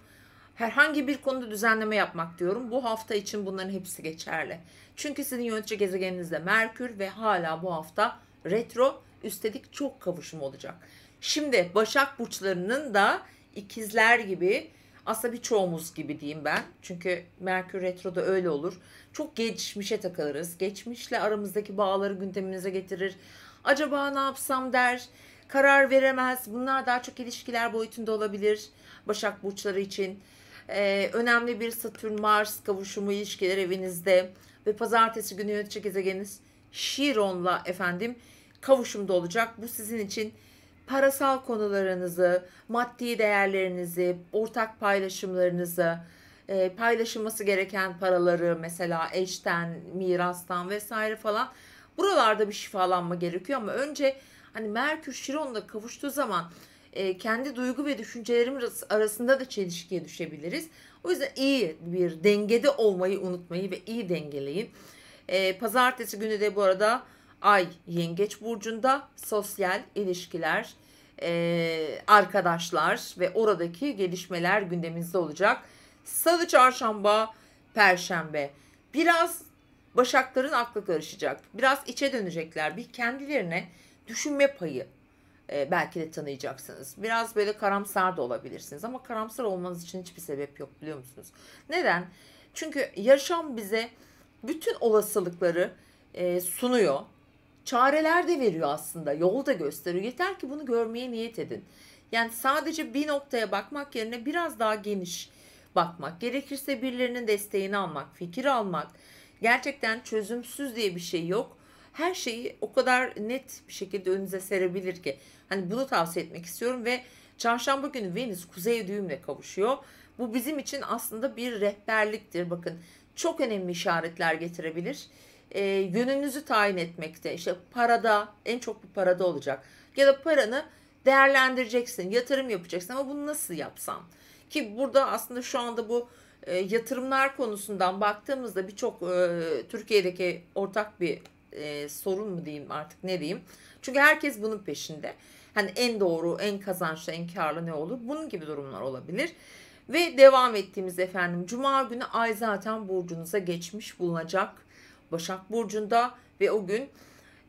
herhangi bir konuda düzenleme yapmak diyorum. Bu hafta için bunların hepsi geçerli. Çünkü sizin yönetici gezegeninizde Merkür ve hala bu hafta retro üstelik çok kavuşum olacak. Şimdi Başak burçlarının da ikizler gibi aslında birçoğumuz gibi diyeyim ben. Çünkü Merkür Retro'da öyle olur. Çok geçmişe takılırız. Geçmişle aramızdaki bağları gündemimize getirir. Acaba ne yapsam der. Karar veremez. Bunlar daha çok ilişkiler boyutunda olabilir. Başak burçları için. Ee, önemli bir Satürn Mars kavuşumu ilişkiler evinizde ve pazartesi günü yönetici gezegeniniz Şiron'la efendim kavuşumda olacak. Bu sizin için parasal konularınızı, maddi değerlerinizi, ortak paylaşımlarınızı, e, paylaşılması gereken paraları mesela eşten, mirastan vesaire falan buralarda bir şifalanma gerekiyor ama önce hani Merkür Şiron'la kavuştuğu zaman e, kendi duygu ve düşüncelerimiz arasında da çelişkiye düşebiliriz. O yüzden iyi bir dengede olmayı unutmayı ve iyi dengeleyin. E, pazartesi günü de bu arada Ay Yengeç Burcu'nda sosyal ilişkiler, e, arkadaşlar ve oradaki gelişmeler gündemimizde olacak. Salı, çarşamba, perşembe. Biraz Başakların aklı karışacak. Biraz içe dönecekler. Bir kendilerine düşünme payı e, belki de tanıyacaksınız. Biraz böyle karamsar da olabilirsiniz. Ama karamsar olmanız için hiçbir sebep yok biliyor musunuz? Neden? Çünkü yaşam bize bütün olasılıkları e, sunuyor çareler de veriyor aslında. Yol da gösteriyor. Yeter ki bunu görmeye niyet edin. Yani sadece bir noktaya bakmak yerine biraz daha geniş bakmak. Gerekirse birilerinin desteğini almak, fikir almak. Gerçekten çözümsüz diye bir şey yok. Her şeyi o kadar net bir şekilde önünüze serebilir ki. Hani bunu tavsiye etmek istiyorum ve çarşamba günü Venüs kuzey düğümle kavuşuyor. Bu bizim için aslında bir rehberliktir. Bakın çok önemli işaretler getirebilir e, yönünüzü tayin etmekte. İşte parada en çok bu parada olacak. Ya da paranı değerlendireceksin, yatırım yapacaksın ama bunu nasıl yapsam? Ki burada aslında şu anda bu e, yatırımlar konusundan baktığımızda birçok e, Türkiye'deki ortak bir e, sorun mu diyeyim artık ne diyeyim. Çünkü herkes bunun peşinde. Hani en doğru, en kazançlı, en karlı ne olur? Bunun gibi durumlar olabilir. Ve devam ettiğimiz efendim Cuma günü ay zaten burcunuza geçmiş bulunacak. Başak Burcu'nda ve o gün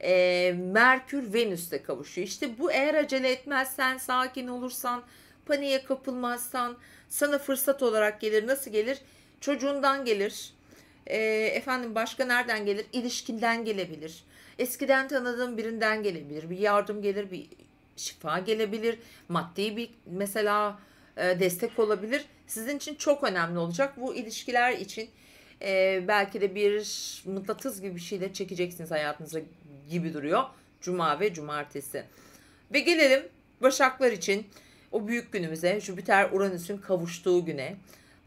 e, Merkür Venüs'te kavuşuyor. İşte bu eğer acele etmezsen, sakin olursan, paniğe kapılmazsan sana fırsat olarak gelir. Nasıl gelir? Çocuğundan gelir. E, efendim başka nereden gelir? İlişkinden gelebilir. Eskiden tanıdığın birinden gelebilir. Bir yardım gelir, bir şifa gelebilir. Maddi bir mesela e, destek olabilir. Sizin için çok önemli olacak. Bu ilişkiler için e, belki de bir mıknatıs gibi bir şeyle çekeceksiniz hayatınıza gibi duruyor. Cuma ve cumartesi. Ve gelelim Başaklar için o büyük günümüze Jüpiter Uranüs'ün kavuştuğu güne.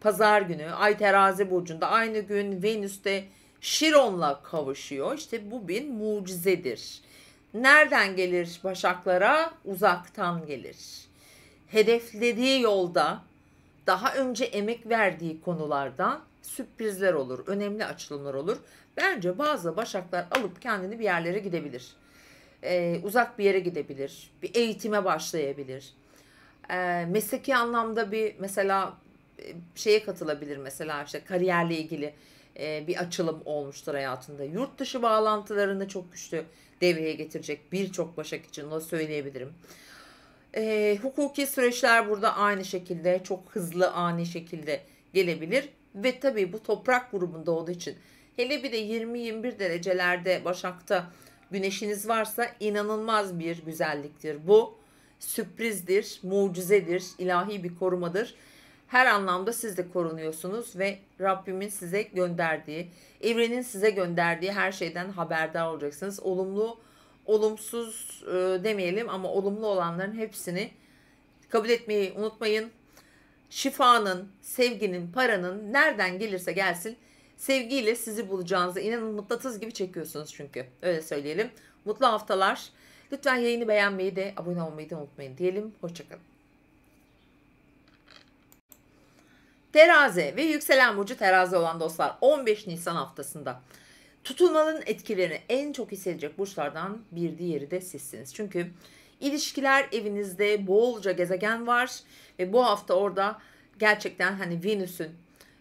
Pazar günü Ay terazi burcunda aynı gün Venüs de Şiron'la kavuşuyor. İşte bu bir mucizedir. Nereden gelir Başaklara? Uzaktan gelir. Hedeflediği yolda daha önce emek verdiği konulardan sürprizler olur, önemli açılımlar olur. Bence bazı başaklar alıp kendini bir yerlere gidebilir. Ee, uzak bir yere gidebilir, bir eğitime başlayabilir. Ee, mesleki anlamda bir mesela e, şeye katılabilir mesela işte kariyerle ilgili e, bir açılım olmuştur hayatında. Yurt dışı bağlantılarını çok güçlü devreye getirecek birçok başak için onu söyleyebilirim. E, hukuki süreçler burada aynı şekilde çok hızlı ani şekilde gelebilir ve tabii bu toprak grubunda olduğu için hele bir de 20-21 derecelerde Başak'ta güneşiniz varsa inanılmaz bir güzelliktir. Bu sürprizdir, mucizedir, ilahi bir korumadır. Her anlamda siz de korunuyorsunuz ve Rabbimin size gönderdiği, evrenin size gönderdiği her şeyden haberdar olacaksınız. Olumlu, olumsuz e, demeyelim ama olumlu olanların hepsini kabul etmeyi unutmayın şifanın, sevginin, paranın nereden gelirse gelsin sevgiyle sizi bulacağınızı inanın mutlatız gibi çekiyorsunuz çünkü. Öyle söyleyelim. Mutlu haftalar. Lütfen yayını beğenmeyi de abone olmayı da unutmayın diyelim. Hoşçakalın. Terazi ve yükselen burcu terazi olan dostlar 15 Nisan haftasında tutulmanın etkilerini en çok hissedecek burçlardan bir diğeri de sizsiniz. Çünkü İlişkiler evinizde bolca gezegen var ve bu hafta orada gerçekten hani Venüs'ün,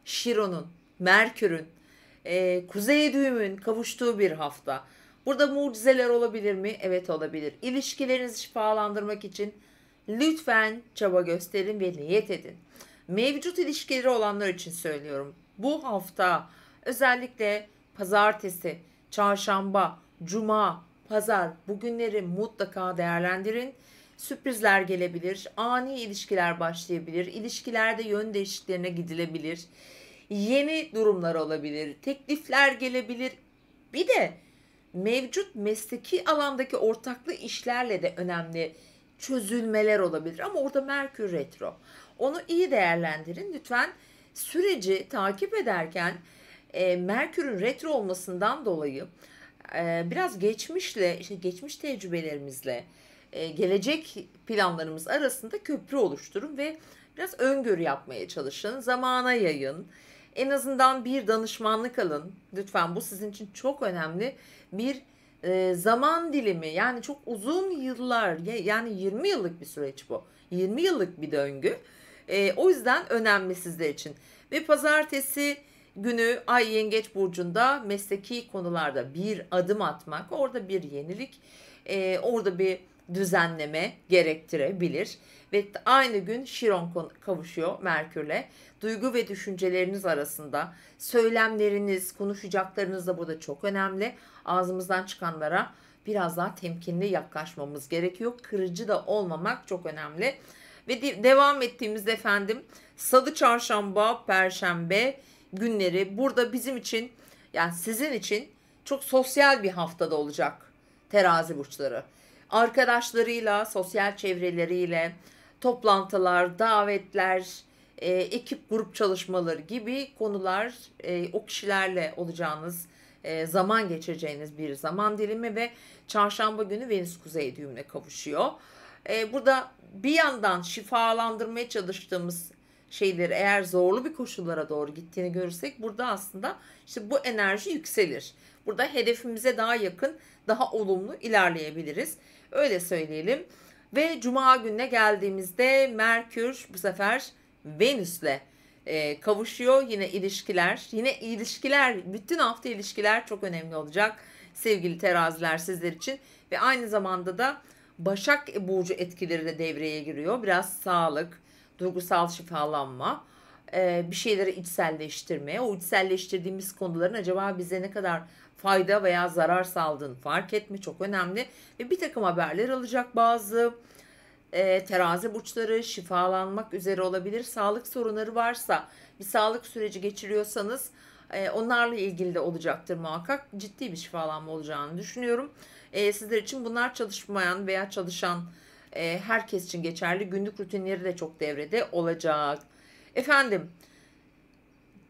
Şiron'un, Merkür'ün, e, Kuzey Düğüm'ün kavuştuğu bir hafta. Burada mucizeler olabilir mi? Evet olabilir. İlişkilerinizi şifalandırmak için lütfen çaba gösterin ve niyet edin. Mevcut ilişkileri olanlar için söylüyorum. Bu hafta özellikle pazartesi, çarşamba, cuma, pazar bugünleri mutlaka değerlendirin. Sürprizler gelebilir, ani ilişkiler başlayabilir, ilişkilerde yön değişikliklerine gidilebilir, yeni durumlar olabilir, teklifler gelebilir. Bir de mevcut mesleki alandaki ortaklı işlerle de önemli çözülmeler olabilir ama orada Merkür retro. Onu iyi değerlendirin lütfen. Süreci takip ederken e, Merkür'ün retro olmasından dolayı ee, biraz geçmişle, işte geçmiş tecrübelerimizle e, gelecek planlarımız arasında köprü oluşturun ve biraz öngörü yapmaya çalışın, zamana yayın. En azından bir danışmanlık alın. Lütfen bu sizin için çok önemli. Bir e, zaman dilimi yani çok uzun yıllar yani 20 yıllık bir süreç bu. 20 yıllık bir döngü. E, o yüzden önemli sizler için. Ve pazartesi günü Ay Yengeç Burcu'nda mesleki konularda bir adım atmak, orada bir yenilik, e, orada bir düzenleme gerektirebilir. Ve aynı gün Şiron kavuşuyor Merkür'le. Duygu ve düşünceleriniz arasında söylemleriniz, konuşacaklarınız da burada çok önemli. Ağzımızdan çıkanlara biraz daha temkinli yaklaşmamız gerekiyor. Kırıcı da olmamak çok önemli. Ve de- devam ettiğimiz efendim salı, çarşamba, perşembe, günleri burada bizim için yani sizin için çok sosyal bir haftada olacak terazi burçları. Arkadaşlarıyla, sosyal çevreleriyle, toplantılar, davetler, e, ekip grup çalışmaları gibi konular e, o kişilerle olacağınız e, zaman geçireceğiniz bir zaman dilimi ve çarşamba günü Venüs kuzey düğümüne kavuşuyor. E, burada bir yandan şifalandırmaya çalıştığımız şeyleri eğer zorlu bir koşullara doğru gittiğini görürsek burada aslında işte bu enerji yükselir. Burada hedefimize daha yakın, daha olumlu ilerleyebiliriz. Öyle söyleyelim. Ve cuma gününe geldiğimizde Merkür bu sefer Venüs'le e, kavuşuyor. Yine ilişkiler, yine ilişkiler, bütün hafta ilişkiler çok önemli olacak sevgili teraziler sizler için. Ve aynı zamanda da Başak Burcu etkileri de devreye giriyor. Biraz sağlık, duygusal şifalanma, e, bir şeyleri içselleştirmeye, o içselleştirdiğimiz konuların acaba bize ne kadar fayda veya zarar saldığını fark etme çok önemli. Ve bir takım haberler alacak bazı e, terazi burçları şifalanmak üzere olabilir. Sağlık sorunları varsa, bir sağlık süreci geçiriyorsanız e, onlarla ilgili de olacaktır muhakkak. Ciddi bir şifalanma olacağını düşünüyorum. E, sizler için bunlar çalışmayan veya çalışan e, herkes için geçerli. Günlük rutinleri de çok devrede olacak. Efendim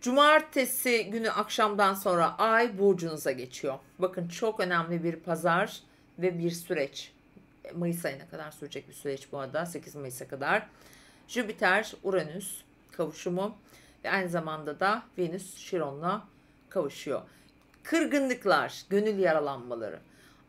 cumartesi günü akşamdan sonra ay burcunuza geçiyor. Bakın çok önemli bir pazar ve bir süreç. Mayıs ayına kadar sürecek bir süreç bu arada 8 Mayıs'a kadar. Jüpiter, Uranüs kavuşumu ve aynı zamanda da Venüs Şiron'la kavuşuyor. Kırgınlıklar, gönül yaralanmaları,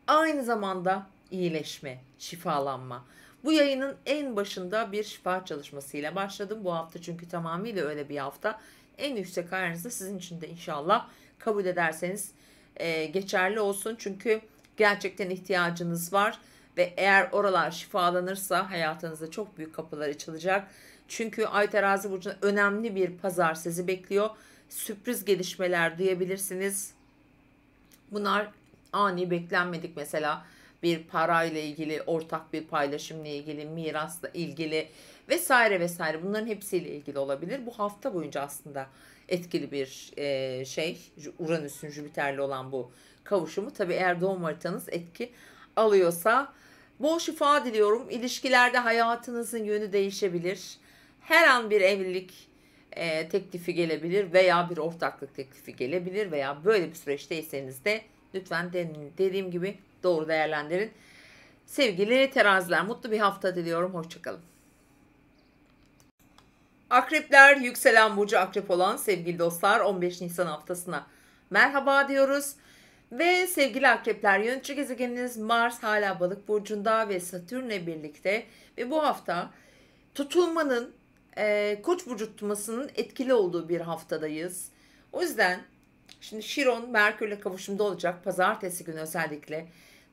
aynı zamanda iyileşme, şifalanma. Bu yayının en başında bir şifa çalışmasıyla başladım. Bu hafta çünkü tamamıyla öyle bir hafta. En yüksek hayrınızı sizin için de inşallah kabul ederseniz e, geçerli olsun. Çünkü gerçekten ihtiyacınız var ve eğer oralar şifalanırsa hayatınızda çok büyük kapılar açılacak. Çünkü Ay Terazi Burcu'nda önemli bir pazar sizi bekliyor. Sürpriz gelişmeler duyabilirsiniz. Bunlar ani beklenmedik mesela bir parayla ilgili, ortak bir paylaşımla ilgili, mirasla ilgili vesaire vesaire bunların hepsiyle ilgili olabilir. Bu hafta boyunca aslında etkili bir e, şey Uranüs'ün Jüpiter'le olan bu kavuşumu. Tabi eğer doğum haritanız etki alıyorsa bol şifa diliyorum. İlişkilerde hayatınızın yönü değişebilir. Her an bir evlilik e, teklifi gelebilir veya bir ortaklık teklifi gelebilir veya böyle bir süreçteyseniz de lütfen dediğim gibi doğru değerlendirin. Sevgili teraziler mutlu bir hafta diliyorum. Hoşçakalın. Akrepler yükselen burcu akrep olan sevgili dostlar 15 Nisan haftasına merhaba diyoruz. Ve sevgili akrepler yönetici gezegeniniz Mars hala balık burcunda ve Satürn'le birlikte ve bu hafta tutulmanın e, koç burcu tutmasının etkili olduğu bir haftadayız. O yüzden şimdi Şiron Merkür'le kavuşumda olacak pazartesi günü özellikle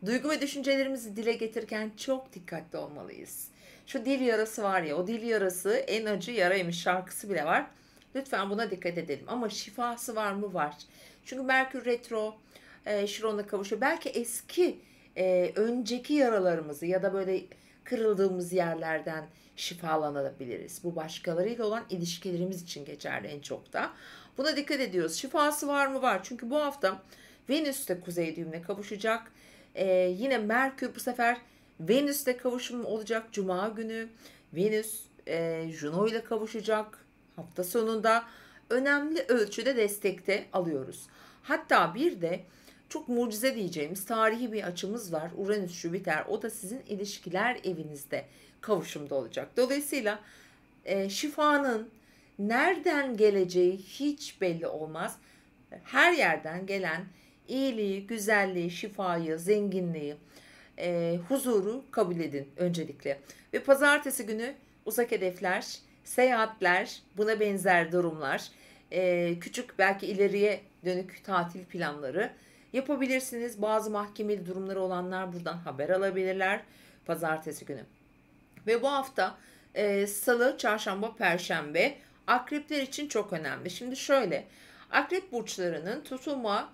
Duygu ve düşüncelerimizi dile getirirken çok dikkatli olmalıyız. Şu dil yarası var ya, o dil yarası en acı yaraymış şarkısı bile var. Lütfen buna dikkat edelim. Ama şifası var mı? Var. Çünkü Merkür Retro, e, Şiron'la kavuşuyor. Belki eski, e, önceki yaralarımızı ya da böyle kırıldığımız yerlerden şifalanabiliriz. Bu başkalarıyla olan ilişkilerimiz için geçerli en çok da. Buna dikkat ediyoruz. Şifası var mı? Var. Çünkü bu hafta Venüs de kuzey düğümüne kavuşacak. E, yine Merkür bu sefer Venüs'le kavuşumu olacak Cuma günü. Venüs e, Juno ile kavuşacak hafta sonunda. Önemli ölçüde destekte alıyoruz. Hatta bir de çok mucize diyeceğimiz tarihi bir açımız var. Uranüs Jüpiter o da sizin ilişkiler evinizde kavuşumda olacak. Dolayısıyla e, şifanın nereden geleceği hiç belli olmaz. Her yerden gelen iyiliği, güzelliği, şifayı, zenginliği, e, huzuru kabul edin öncelikle. Ve pazartesi günü uzak hedefler, seyahatler, buna benzer durumlar, e, küçük belki ileriye dönük tatil planları yapabilirsiniz. Bazı mahkemeli durumları olanlar buradan haber alabilirler pazartesi günü. Ve bu hafta e, salı, çarşamba, perşembe akrepler için çok önemli. Şimdi şöyle akrep burçlarının tutulma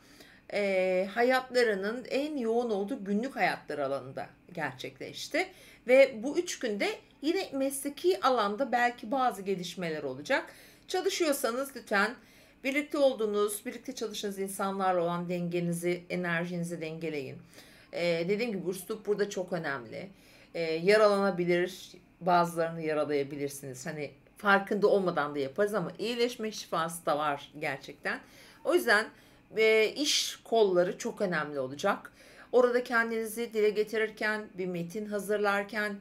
e, hayatlarının en yoğun olduğu günlük hayatlar alanında gerçekleşti. Ve bu üç günde yine mesleki alanda belki bazı gelişmeler olacak. Çalışıyorsanız lütfen birlikte olduğunuz, birlikte çalıştığınız insanlarla olan dengenizi, enerjinizi dengeleyin. Ee, dediğim gibi bursluk burada çok önemli. Ee, yaralanabilir, bazılarını yaralayabilirsiniz. Hani farkında olmadan da yaparız ama iyileşme şifası da var gerçekten. O yüzden ve iş kolları çok önemli olacak. Orada kendinizi dile getirirken, bir metin hazırlarken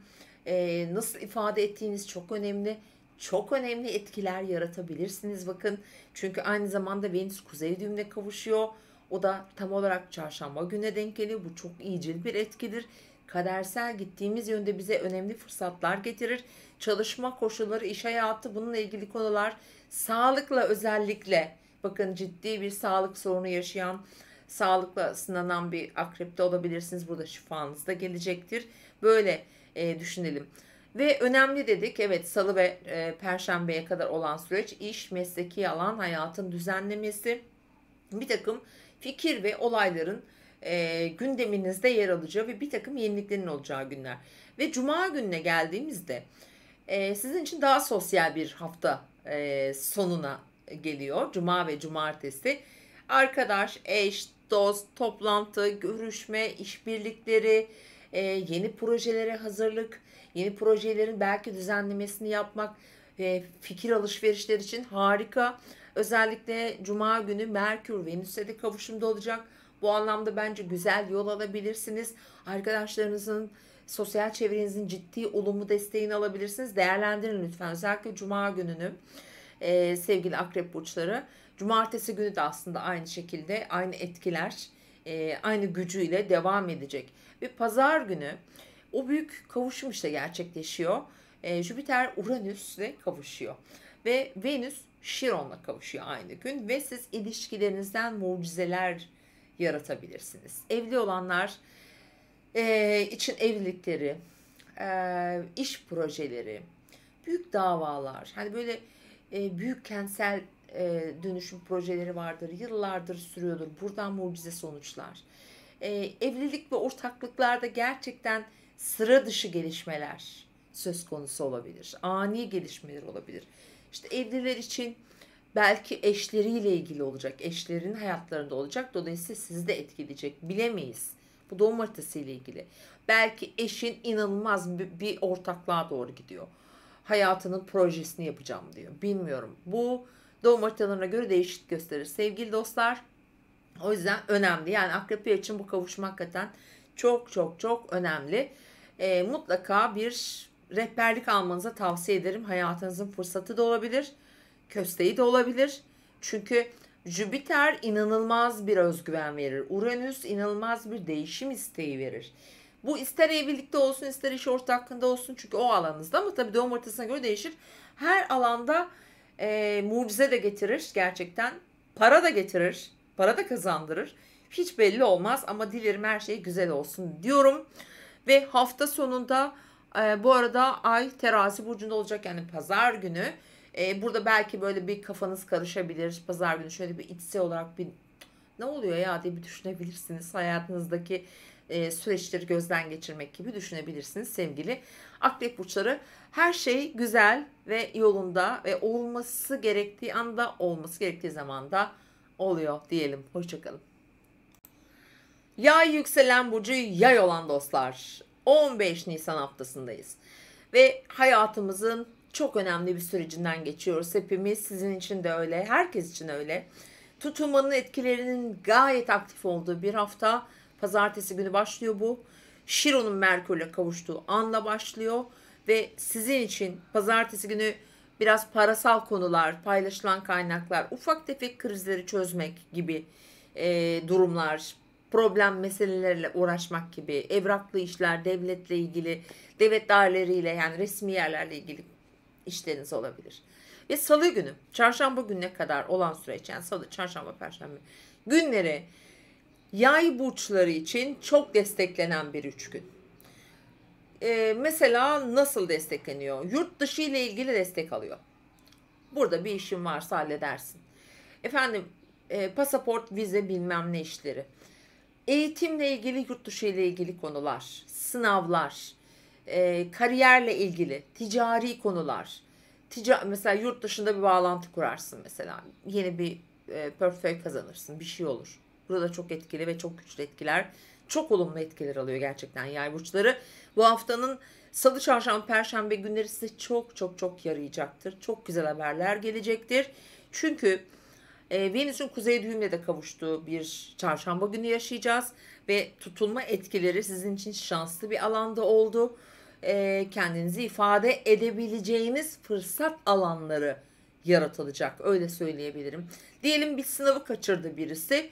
e, nasıl ifade ettiğiniz çok önemli. Çok önemli etkiler yaratabilirsiniz bakın. Çünkü aynı zamanda Venüs kuzey düğümle kavuşuyor. O da tam olarak çarşamba güne denk geliyor. Bu çok iyicil bir etkidir. Kadersel gittiğimiz yönde bize önemli fırsatlar getirir. Çalışma koşulları, iş hayatı bununla ilgili konular sağlıkla özellikle Bakın ciddi bir sağlık sorunu yaşayan, sağlıkla sınanan bir akrepte olabilirsiniz. Burada şifanız da gelecektir. Böyle e, düşünelim. Ve önemli dedik evet salı ve e, perşembeye kadar olan süreç iş, mesleki alan, hayatın düzenlemesi, bir takım fikir ve olayların e, gündeminizde yer alacağı ve bir takım yeniliklerin olacağı günler. Ve cuma gününe geldiğimizde e, sizin için daha sosyal bir hafta e, sonuna geliyor. Cuma ve cumartesi. Arkadaş, eş, dost, toplantı, görüşme, işbirlikleri, e, yeni projelere hazırlık, yeni projelerin belki düzenlemesini yapmak, e, fikir alışverişleri için harika. Özellikle cuma günü Merkür Venüs'e de kavuşumda olacak. Bu anlamda bence güzel yol alabilirsiniz. Arkadaşlarınızın sosyal çevrenizin ciddi olumlu desteğini alabilirsiniz. Değerlendirin lütfen özellikle cuma gününü e, sevgili akrep burçları. Cumartesi günü de aslında aynı şekilde aynı etkiler e, aynı gücüyle devam edecek. Ve pazar günü o büyük kavuşum işte gerçekleşiyor. E, Jüpiter Uranüs'le kavuşuyor ve Venüs Şiron'la kavuşuyor aynı gün ve siz ilişkilerinizden mucizeler yaratabilirsiniz. Evli olanlar e, için evlilikleri, e, iş projeleri, büyük davalar, hani böyle e, büyük kentsel e, dönüşüm projeleri vardır. Yıllardır sürüyordur. Buradan mucize sonuçlar. E, evlilik ve ortaklıklarda gerçekten sıra dışı gelişmeler söz konusu olabilir. Ani gelişmeler olabilir. İşte evliler için belki eşleriyle ilgili olacak. Eşlerin hayatlarında olacak. Dolayısıyla sizi de etkileyecek. Bilemeyiz. Bu doğum haritası ile ilgili. Belki eşin inanılmaz bir ortaklığa doğru gidiyor hayatının projesini yapacağım diyor. Bilmiyorum. Bu doğum haritalarına göre değişik gösterir sevgili dostlar. O yüzden önemli. Yani akrep için bu kavuşma hakikaten çok çok çok önemli. E, mutlaka bir rehberlik almanıza tavsiye ederim. Hayatınızın fırsatı da olabilir. Kösteği de olabilir. Çünkü Jüpiter inanılmaz bir özgüven verir. Uranüs inanılmaz bir değişim isteği verir. Bu ister evlilikte olsun ister iş ortak hakkında olsun çünkü o alanınızda ama tabii doğum haritasına göre değişir. Her alanda e, mucize de getirir gerçekten. Para da getirir. Para da kazandırır. Hiç belli olmaz ama dilerim her şey güzel olsun diyorum. Ve hafta sonunda e, bu arada ay terazi burcunda olacak yani pazar günü. E, burada belki böyle bir kafanız karışabilir. Pazar günü şöyle bir içsel olarak bir ne oluyor ya diye bir düşünebilirsiniz. Hayatınızdaki e, süreçleri gözden geçirmek gibi düşünebilirsiniz sevgili akrep burçları. Her şey güzel ve yolunda ve olması gerektiği anda olması gerektiği zamanda oluyor diyelim. Hoşçakalın. Yay yükselen burcu yay olan dostlar. 15 Nisan haftasındayız. Ve hayatımızın çok önemli bir sürecinden geçiyoruz. Hepimiz sizin için de öyle, herkes için öyle. Tutulmanın etkilerinin gayet aktif olduğu bir hafta Pazartesi günü başlıyor bu. Şiron'un Merkür'le kavuştuğu anla başlıyor ve sizin için pazartesi günü biraz parasal konular, paylaşılan kaynaklar, ufak tefek krizleri çözmek gibi e, durumlar, problem meselelerle uğraşmak gibi, evraklı işler, devletle ilgili, devlet daireleriyle yani resmi yerlerle ilgili işleriniz olabilir. Ve salı günü, çarşamba gününe kadar olan süreç yani salı, çarşamba, perşembe günleri yay burçları için çok desteklenen bir üç gün. Ee, mesela nasıl destekleniyor? Yurt dışı ile ilgili destek alıyor. Burada bir işin varsa halledersin. Efendim e, pasaport, vize bilmem ne işleri. Eğitimle ilgili, yurt dışı ile ilgili konular, sınavlar, e, kariyerle ilgili, ticari konular. Tica mesela yurt dışında bir bağlantı kurarsın mesela. Yeni bir e, portföy kazanırsın, bir şey olur Burada çok etkili ve çok güçlü etkiler, çok olumlu etkiler alıyor gerçekten yay burçları. Bu haftanın salı, çarşamba, perşembe günleri size çok çok çok yarayacaktır. Çok güzel haberler gelecektir. Çünkü e, Venüs'ün kuzey düğümle de kavuştuğu bir çarşamba günü yaşayacağız ve tutulma etkileri sizin için şanslı bir alanda oldu. E, kendinizi ifade edebileceğiniz fırsat alanları yaratılacak öyle söyleyebilirim. Diyelim bir sınavı kaçırdı birisi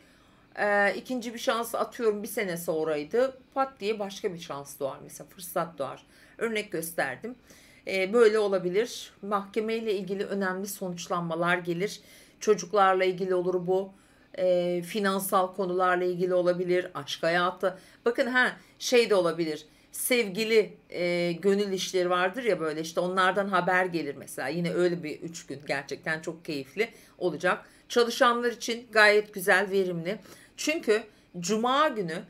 e, ikinci bir şans atıyorum bir sene sonraydı pat diye başka bir şans doğar mesela fırsat doğar örnek gösterdim e, böyle olabilir mahkemeyle ilgili önemli sonuçlanmalar gelir çocuklarla ilgili olur bu e, finansal konularla ilgili olabilir aşk hayatı bakın ha şey de olabilir sevgili e, gönül işleri vardır ya böyle işte onlardan haber gelir mesela yine öyle bir üç gün gerçekten çok keyifli olacak çalışanlar için gayet güzel verimli çünkü cuma günü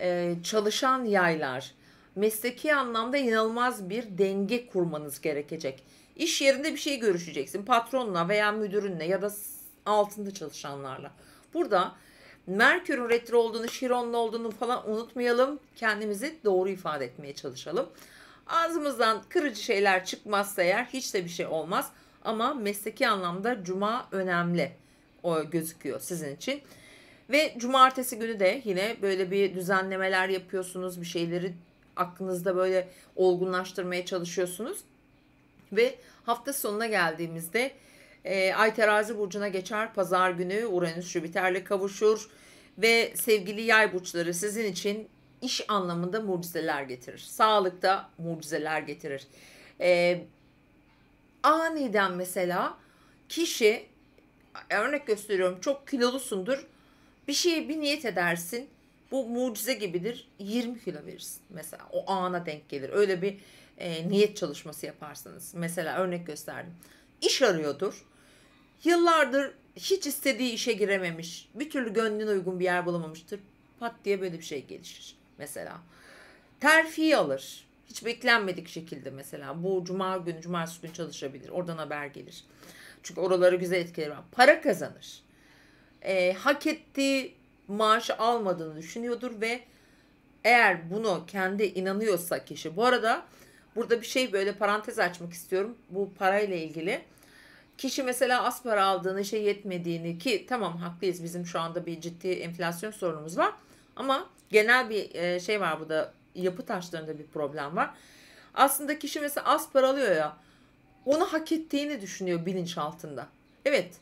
e, çalışan yaylar mesleki anlamda inanılmaz bir denge kurmanız gerekecek. İş yerinde bir şey görüşeceksin patronla veya müdürünle ya da altında çalışanlarla. Burada Merkür'ün retro olduğunu, Şiron'un olduğunu falan unutmayalım. Kendimizi doğru ifade etmeye çalışalım. Ağzımızdan kırıcı şeyler çıkmazsa eğer hiç de bir şey olmaz. Ama mesleki anlamda cuma önemli o gözüküyor sizin için. Ve cumartesi günü de yine böyle bir düzenlemeler yapıyorsunuz. Bir şeyleri aklınızda böyle olgunlaştırmaya çalışıyorsunuz. Ve hafta sonuna geldiğimizde e, Ay terazi burcuna geçer. Pazar günü Uranüs Jüpiter'le kavuşur. Ve sevgili yay burçları sizin için iş anlamında mucizeler getirir. Sağlıkta mucizeler getirir. E, aniden mesela kişi örnek gösteriyorum çok kilolusundur bir şeye bir niyet edersin. Bu mucize gibidir. 20 kilo verirsin mesela. O ana denk gelir. Öyle bir e, niyet çalışması yaparsınız. Mesela örnek gösterdim. İş arıyordur. Yıllardır hiç istediği işe girememiş. Bir türlü gönlüne uygun bir yer bulamamıştır. Pat diye böyle bir şey gelişir mesela. Terfi alır. Hiç beklenmedik şekilde mesela. Bu cuma günü, cumartesi günü çalışabilir. Oradan haber gelir. Çünkü oraları güzel etkiler. var. Para kazanır e, hak ettiği maaşı almadığını düşünüyordur ve eğer bunu kendi inanıyorsa kişi. Bu arada burada bir şey böyle parantez açmak istiyorum. Bu parayla ilgili. Kişi mesela az para aldığını, şey yetmediğini ki tamam haklıyız bizim şu anda bir ciddi enflasyon sorunumuz var. Ama genel bir e, şey var burada yapı taşlarında bir problem var. Aslında kişi mesela az para alıyor ya onu hak ettiğini düşünüyor bilinç altında. Evet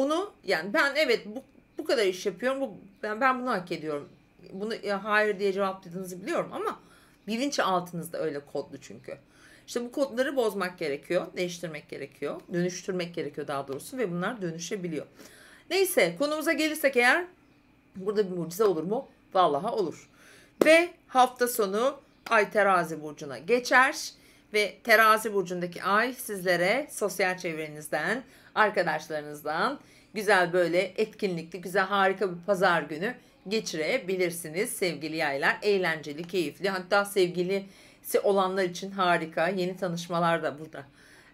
onu yani ben evet bu, bu kadar iş yapıyorum. Bu, ben, ben bunu hak ediyorum. Bunu ya, hayır diye cevapladığınızı biliyorum ama bilinç altınızda öyle kodlu çünkü. İşte bu kodları bozmak gerekiyor, değiştirmek gerekiyor, dönüştürmek gerekiyor daha doğrusu ve bunlar dönüşebiliyor. Neyse konumuza gelirsek eğer burada bir mucize olur mu? Vallaha olur. Ve hafta sonu ay terazi burcuna geçer ve terazi burcundaki ay sizlere sosyal çevrenizden, arkadaşlarınızdan güzel böyle etkinlikli, güzel harika bir pazar günü geçirebilirsiniz sevgili yaylar. Eğlenceli, keyifli hatta sevgilisi olanlar için harika yeni tanışmalar da burada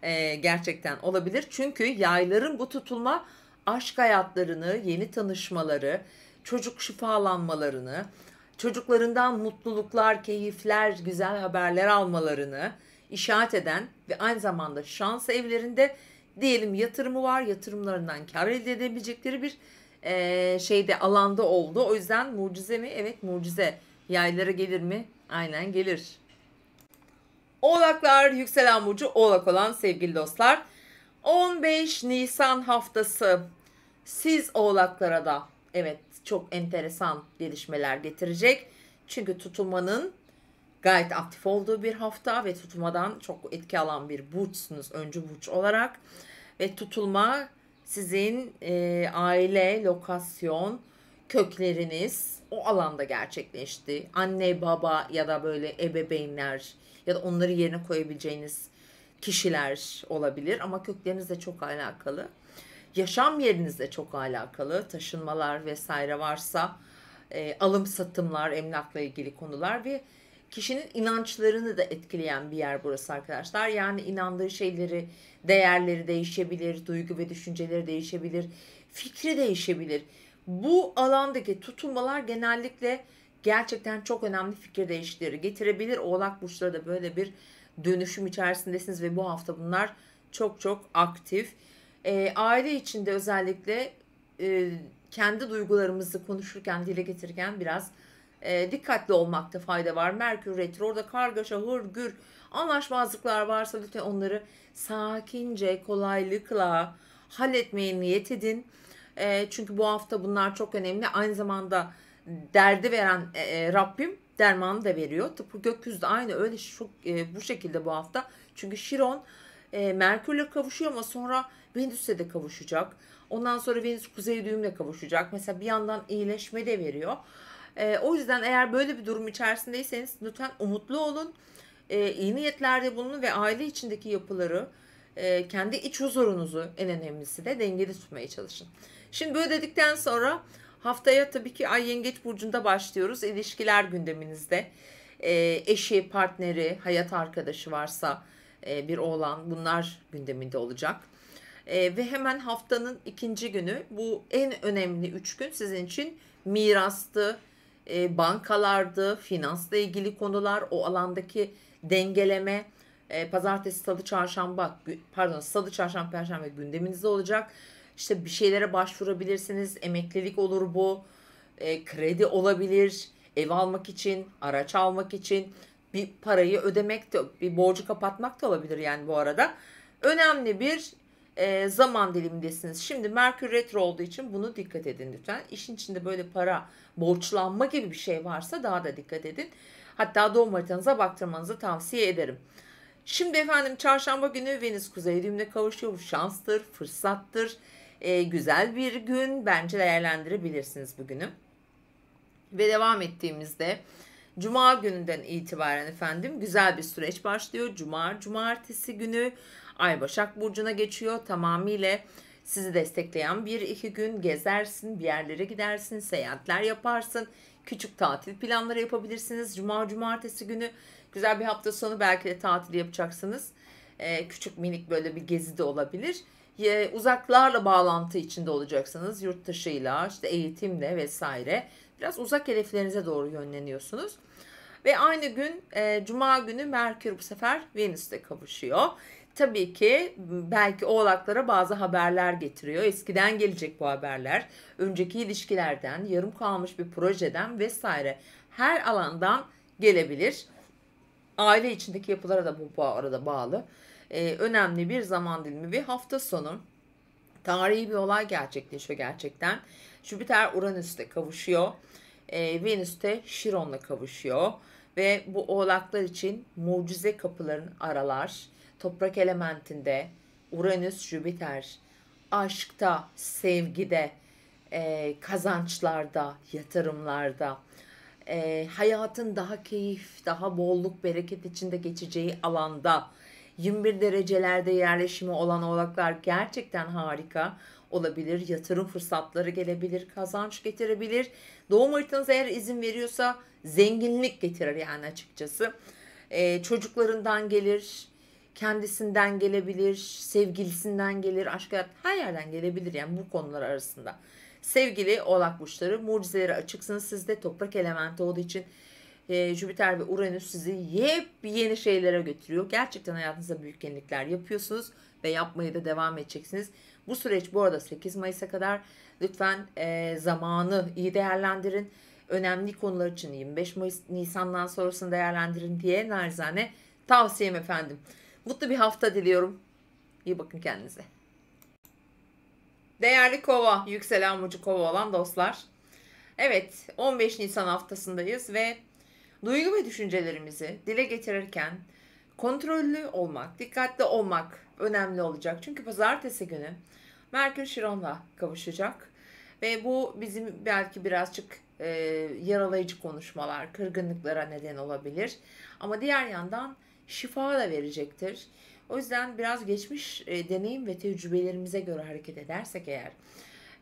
e, gerçekten olabilir. Çünkü yayların bu tutulma aşk hayatlarını, yeni tanışmaları, çocuk şifalanmalarını, çocuklarından mutluluklar, keyifler, güzel haberler almalarını işaret eden ve aynı zamanda şans evlerinde diyelim yatırımı var. Yatırımlarından kar elde edebilecekleri bir e, şeyde alanda oldu. O yüzden mucize mi? Evet mucize. Yaylara gelir mi? Aynen gelir. Oğlaklar yükselen burcu oğlak olan sevgili dostlar. 15 Nisan haftası siz oğlaklara da evet çok enteresan gelişmeler getirecek. Çünkü tutulmanın gayet aktif olduğu bir hafta ve tutulmadan çok etki alan bir burçsunuz öncü burç olarak. Ve tutulma sizin e, aile, lokasyon, kökleriniz o alanda gerçekleşti. Anne, baba ya da böyle ebeveynler ya da onları yerine koyabileceğiniz kişiler olabilir ama köklerinizle çok alakalı. Yaşam yerinizle çok alakalı. Taşınmalar vesaire varsa e, alım satımlar, emlakla ilgili konular bir kişinin inançlarını da etkileyen bir yer burası arkadaşlar. Yani inandığı şeyleri, değerleri değişebilir, duygu ve düşünceleri değişebilir, fikri değişebilir. Bu alandaki tutulmalar genellikle gerçekten çok önemli fikir değişikleri getirebilir. Oğlak burçları da böyle bir dönüşüm içerisindesiniz ve bu hafta bunlar çok çok aktif. E, aile içinde özellikle e, kendi duygularımızı konuşurken, dile getirirken biraz e, dikkatli olmakta fayda var. Merkür retroda kargaşa, hırgür, anlaşmazlıklar varsa lütfen onları sakince, kolaylıkla halletmeye niyet edin. E, çünkü bu hafta bunlar çok önemli. Aynı zamanda derdi veren e, e Rabbim dermanı da veriyor. Tıpkı gökyüzü de aynı öyle çok e, bu şekilde bu hafta. Çünkü Şiron e, Merkür'le kavuşuyor ama sonra Venüs'le de kavuşacak. Ondan sonra Venüs kuzey düğümle kavuşacak. Mesela bir yandan iyileşme de veriyor. E, o yüzden eğer böyle bir durum içerisindeyseniz lütfen umutlu olun. E, iyi niyetlerde bulunun ve aile içindeki yapıları, e, kendi iç huzurunuzu en önemlisi de dengeli tutmaya çalışın. Şimdi böyle dedikten sonra haftaya tabii ki Ay Yengeç Burcu'nda başlıyoruz. İlişkiler gündeminizde. E, eşi, partneri, hayat arkadaşı varsa e, bir oğlan bunlar gündeminde olacak. E, ve hemen haftanın ikinci günü bu en önemli üç gün sizin için mirastı, e, bankalardı, finansla ilgili konular, o alandaki dengeleme e, pazartesi, salı, çarşamba, pardon salı, çarşamba, perşembe gündeminizde olacak. İşte bir şeylere başvurabilirsiniz. Emeklilik olur bu. E, kredi olabilir. Ev almak için, araç almak için bir parayı ödemek de, bir borcu kapatmak da olabilir yani bu arada. Önemli bir e, zaman dilimindesiniz. Şimdi Merkür retro olduğu için bunu dikkat edin lütfen. İşin içinde böyle para borçlanma gibi bir şey varsa daha da dikkat edin. Hatta doğum haritanıza baktırmanızı tavsiye ederim. Şimdi efendim çarşamba günü Venüs kuzey düğümde kavuşuyor. Şanstır, fırsattır. E, güzel bir gün. Bence değerlendirebilirsiniz bugünü. Ve devam ettiğimizde Cuma gününden itibaren efendim güzel bir süreç başlıyor. Cuma, cumartesi günü Ay Başak Burcu'na geçiyor. Tamamıyla sizi destekleyen bir iki gün gezersin, bir yerlere gidersin, seyahatler yaparsın. Küçük tatil planları yapabilirsiniz. Cuma, cumartesi günü güzel bir hafta sonu belki de tatil yapacaksınız. Ee, küçük minik böyle bir gezi de olabilir. Ee, uzaklarla bağlantı içinde olacaksınız. Yurt dışıyla, işte eğitimle vesaire. Biraz uzak hedeflerinize doğru yönleniyorsunuz. Ve aynı gün e, Cuma günü Merkür bu sefer Venüs'te kavuşuyor tabii ki ıı, belki oğlaklara bazı haberler getiriyor. Eskiden gelecek bu haberler. Önceki ilişkilerden, yarım kalmış bir projeden vesaire her alandan gelebilir. Aile içindeki yapılara da bu, bu arada bağlı. Ee, önemli bir zaman dilimi ve hafta sonu tarihi bir olay gerçekleşiyor gerçekten. Jüpiter Uranüs'te kavuşuyor. Ee, Venüs'te Şiron'la kavuşuyor. Ve bu oğlaklar için mucize kapıların aralar toprak elementinde, Uranüs, Jüpiter, aşkta, sevgide, e, kazançlarda, yatırımlarda, e, hayatın daha keyif, daha bolluk, bereket içinde geçeceği alanda 21 derecelerde yerleşimi olan oğlaklar gerçekten harika olabilir. Yatırım fırsatları gelebilir, kazanç getirebilir. Doğum haritanız eğer izin veriyorsa zenginlik getirir yani açıkçası. Ee, çocuklarından gelir, kendisinden gelebilir, sevgilisinden gelir, aşk hayat her yerden gelebilir yani bu konular arasında. Sevgili oğlak burçları mucizelere açıksınız. Sizde toprak elementi olduğu için e, Jüpiter ve Uranüs sizi yepyeni şeylere götürüyor. Gerçekten hayatınızda büyük yenilikler yapıyorsunuz ve yapmaya da devam edeceksiniz. Bu süreç bu arada 8 Mayıs'a kadar lütfen e, zamanı iyi değerlendirin. Önemli konular için 25 Mayıs Nisan'dan sonrasını değerlendirin diye Nerzane tavsiyem efendim. Mutlu bir hafta diliyorum. İyi bakın kendinize. Değerli kova, yükselen burcu kova olan dostlar. Evet, 15 Nisan haftasındayız ve duygu ve düşüncelerimizi dile getirirken kontrollü olmak, dikkatli olmak önemli olacak. Çünkü pazartesi günü Merkür Şiron'la kavuşacak ve bu bizim belki birazcık e, yaralayıcı konuşmalar, kırgınlıklara neden olabilir. Ama diğer yandan şifa da verecektir. O yüzden biraz geçmiş e, deneyim ve tecrübelerimize göre hareket edersek eğer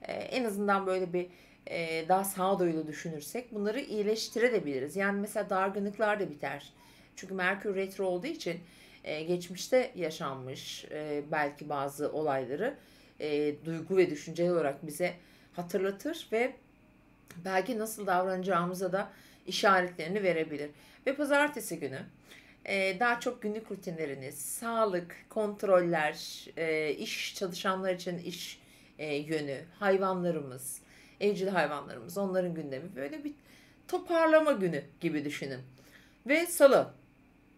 e, en azından böyle bir e, daha sağduyulu düşünürsek bunları iyileştirebiliriz. Yani mesela dargınlıklar da biter. Çünkü Merkür retro olduğu için e, geçmişte yaşanmış e, belki bazı olayları e, duygu ve düşünce olarak bize hatırlatır ve belki nasıl davranacağımıza da işaretlerini verebilir. Ve pazartesi günü ee, daha çok günlük rutinleriniz, sağlık, kontroller, e, iş çalışanlar için iş e, yönü, hayvanlarımız, evcil hayvanlarımız, onların gündemi böyle bir toparlama günü gibi düşünün. Ve salı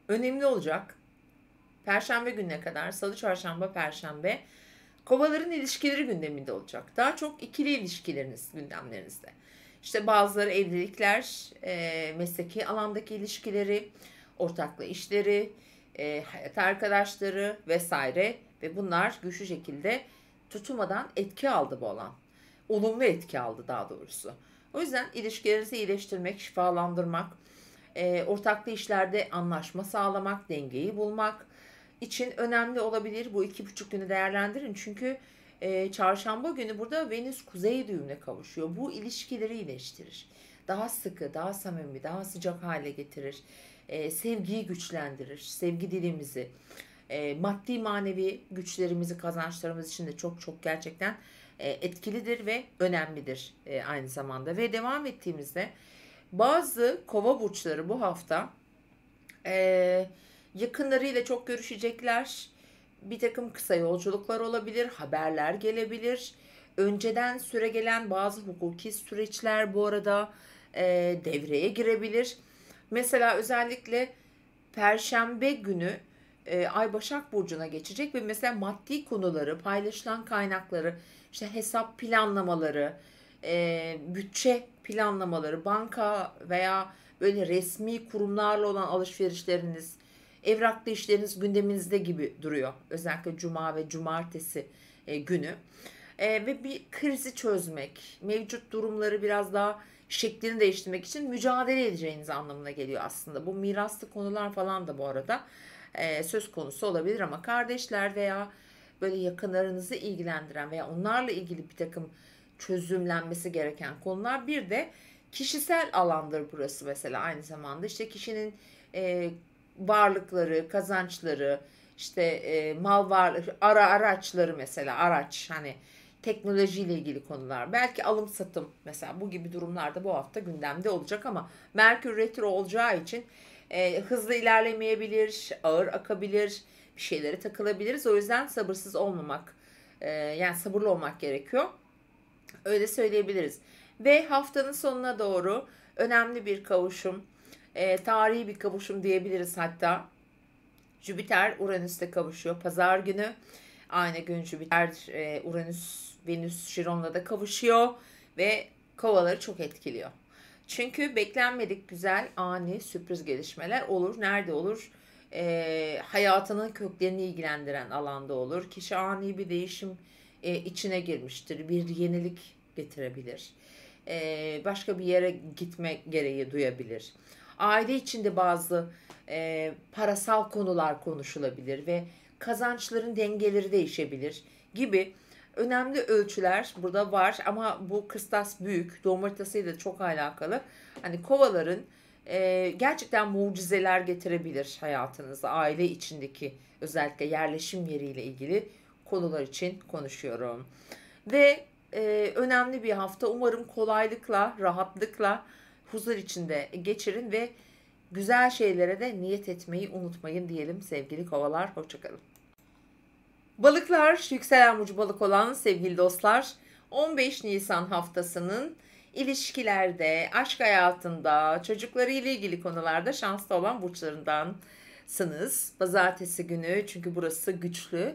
önemli olacak. Perşembe gününe kadar, salı, çarşamba, perşembe kovaların ilişkileri gündeminde olacak. Daha çok ikili ilişkileriniz gündemlerinizde. İşte bazıları evlilikler, e, mesleki alandaki ilişkileri, ortaklı işleri, e, hayat arkadaşları vesaire ve bunlar güçlü şekilde tutulmadan etki aldı bu olan, Olumlu etki aldı daha doğrusu. O yüzden ilişkilerinizi iyileştirmek, şifalandırmak, e, ortaklı işlerde anlaşma sağlamak, dengeyi bulmak için önemli olabilir. Bu iki buçuk günü değerlendirin. Çünkü e, çarşamba günü burada Venüs kuzey düğümüne kavuşuyor. Bu ilişkileri iyileştirir. Daha sıkı, daha samimi, daha sıcak hale getirir e, sevgiyi güçlendirir. Sevgi dilimizi, e, maddi manevi güçlerimizi, kazançlarımız için de çok çok gerçekten e, etkilidir ve önemlidir e, aynı zamanda. Ve devam ettiğimizde bazı kova burçları bu hafta e, yakınlarıyla çok görüşecekler. Bir takım kısa yolculuklar olabilir, haberler gelebilir. Önceden süre gelen bazı hukuki süreçler bu arada e, devreye girebilir. Mesela özellikle perşembe günü e, Ay Başak Burcu'na geçecek ve mesela maddi konuları, paylaşılan kaynakları, işte hesap planlamaları, e, bütçe planlamaları, banka veya böyle resmi kurumlarla olan alışverişleriniz, evraklı işleriniz gündeminizde gibi duruyor. Özellikle cuma ve cumartesi e, günü. E, ve bir krizi çözmek, mevcut durumları biraz daha şeklini değiştirmek için mücadele edeceğiniz anlamına geliyor aslında. Bu miraslı konular falan da bu arada e, söz konusu olabilir ama kardeşler veya böyle yakınlarınızı ilgilendiren veya onlarla ilgili bir takım çözümlenmesi gereken konular bir de kişisel alandır burası mesela aynı zamanda işte kişinin e, varlıkları, kazançları, işte e, mal var, ara araçları mesela araç hani teknolojiyle ilgili konular. Belki alım satım mesela bu gibi durumlarda bu hafta gündemde olacak ama Merkür retro olacağı için e, hızlı ilerlemeyebilir, ağır akabilir, bir şeylere takılabiliriz. O yüzden sabırsız olmamak, e, yani sabırlı olmak gerekiyor. Öyle söyleyebiliriz. Ve haftanın sonuna doğru önemli bir kavuşum, e, tarihi bir kavuşum diyebiliriz hatta. Jüpiter Uranüs'te kavuşuyor pazar günü. Aynı gün Jüpiter e, Uranüs Venüs Şiron'la da kavuşuyor ve kovaları çok etkiliyor. Çünkü beklenmedik güzel ani sürpriz gelişmeler olur. Nerede olur? E, hayatının köklerini ilgilendiren alanda olur. Kişi ani bir değişim e, içine girmiştir. Bir yenilik getirebilir. E, başka bir yere gitme gereği duyabilir. Aile içinde bazı e, parasal konular konuşulabilir ve kazançların dengeleri değişebilir gibi Önemli ölçüler burada var ama bu kıstas büyük. Doğum haritasıyla çok alakalı. Hani kovaların e, gerçekten mucizeler getirebilir hayatınızda Aile içindeki özellikle yerleşim yeriyle ilgili konular için konuşuyorum. Ve e, önemli bir hafta. Umarım kolaylıkla, rahatlıkla huzur içinde geçirin ve güzel şeylere de niyet etmeyi unutmayın diyelim sevgili kovalar. Hoşçakalın. Balıklar, yükselen burcu balık olan sevgili dostlar, 15 Nisan haftasının ilişkilerde, aşk hayatında, çocukları ile ilgili konularda şanslı olan burçlarındansınız. Pazartesi günü çünkü burası güçlü.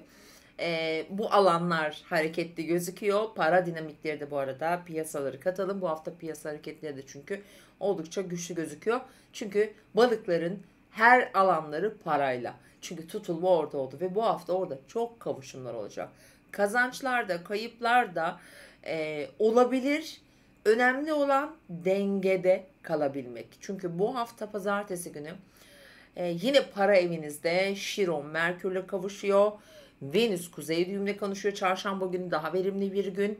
E, bu alanlar hareketli gözüküyor. Para dinamikleri de bu arada piyasaları katalım. Bu hafta piyasa hareketleri de çünkü oldukça güçlü gözüküyor. Çünkü balıkların her alanları parayla. Çünkü tutulma orada oldu ve bu hafta orada çok kavuşumlar olacak. Kazançlar da kayıplar da e, olabilir. Önemli olan dengede kalabilmek. Çünkü bu hafta pazartesi günü e, yine para evinizde Şiron Merkür'le kavuşuyor. Venüs kuzey düğümle konuşuyor. Çarşamba günü daha verimli bir gün.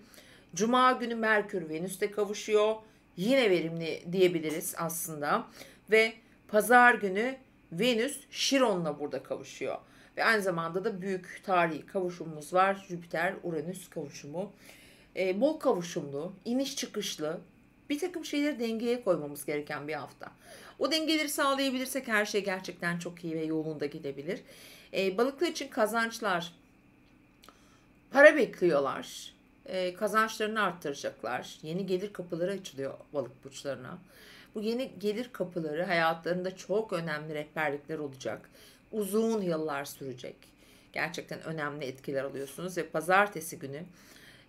Cuma günü Merkür Venüs'te kavuşuyor. Yine verimli diyebiliriz aslında. Ve pazar günü Venüs Şiron'la burada kavuşuyor. Ve aynı zamanda da büyük tarihi kavuşumumuz var. Jüpiter-Uranüs kavuşumu. Ee, bol kavuşumlu, iniş çıkışlı, bir takım şeyleri dengeye koymamız gereken bir hafta. O dengeleri sağlayabilirsek her şey gerçekten çok iyi ve yolunda gidebilir. Ee, balıklar için kazançlar, para bekliyorlar. Ee, kazançlarını arttıracaklar. Yeni gelir kapıları açılıyor balık burçlarına. Bu yeni gelir kapıları hayatlarında çok önemli rehberlikler olacak. Uzun yıllar sürecek. Gerçekten önemli etkiler alıyorsunuz ve pazartesi günü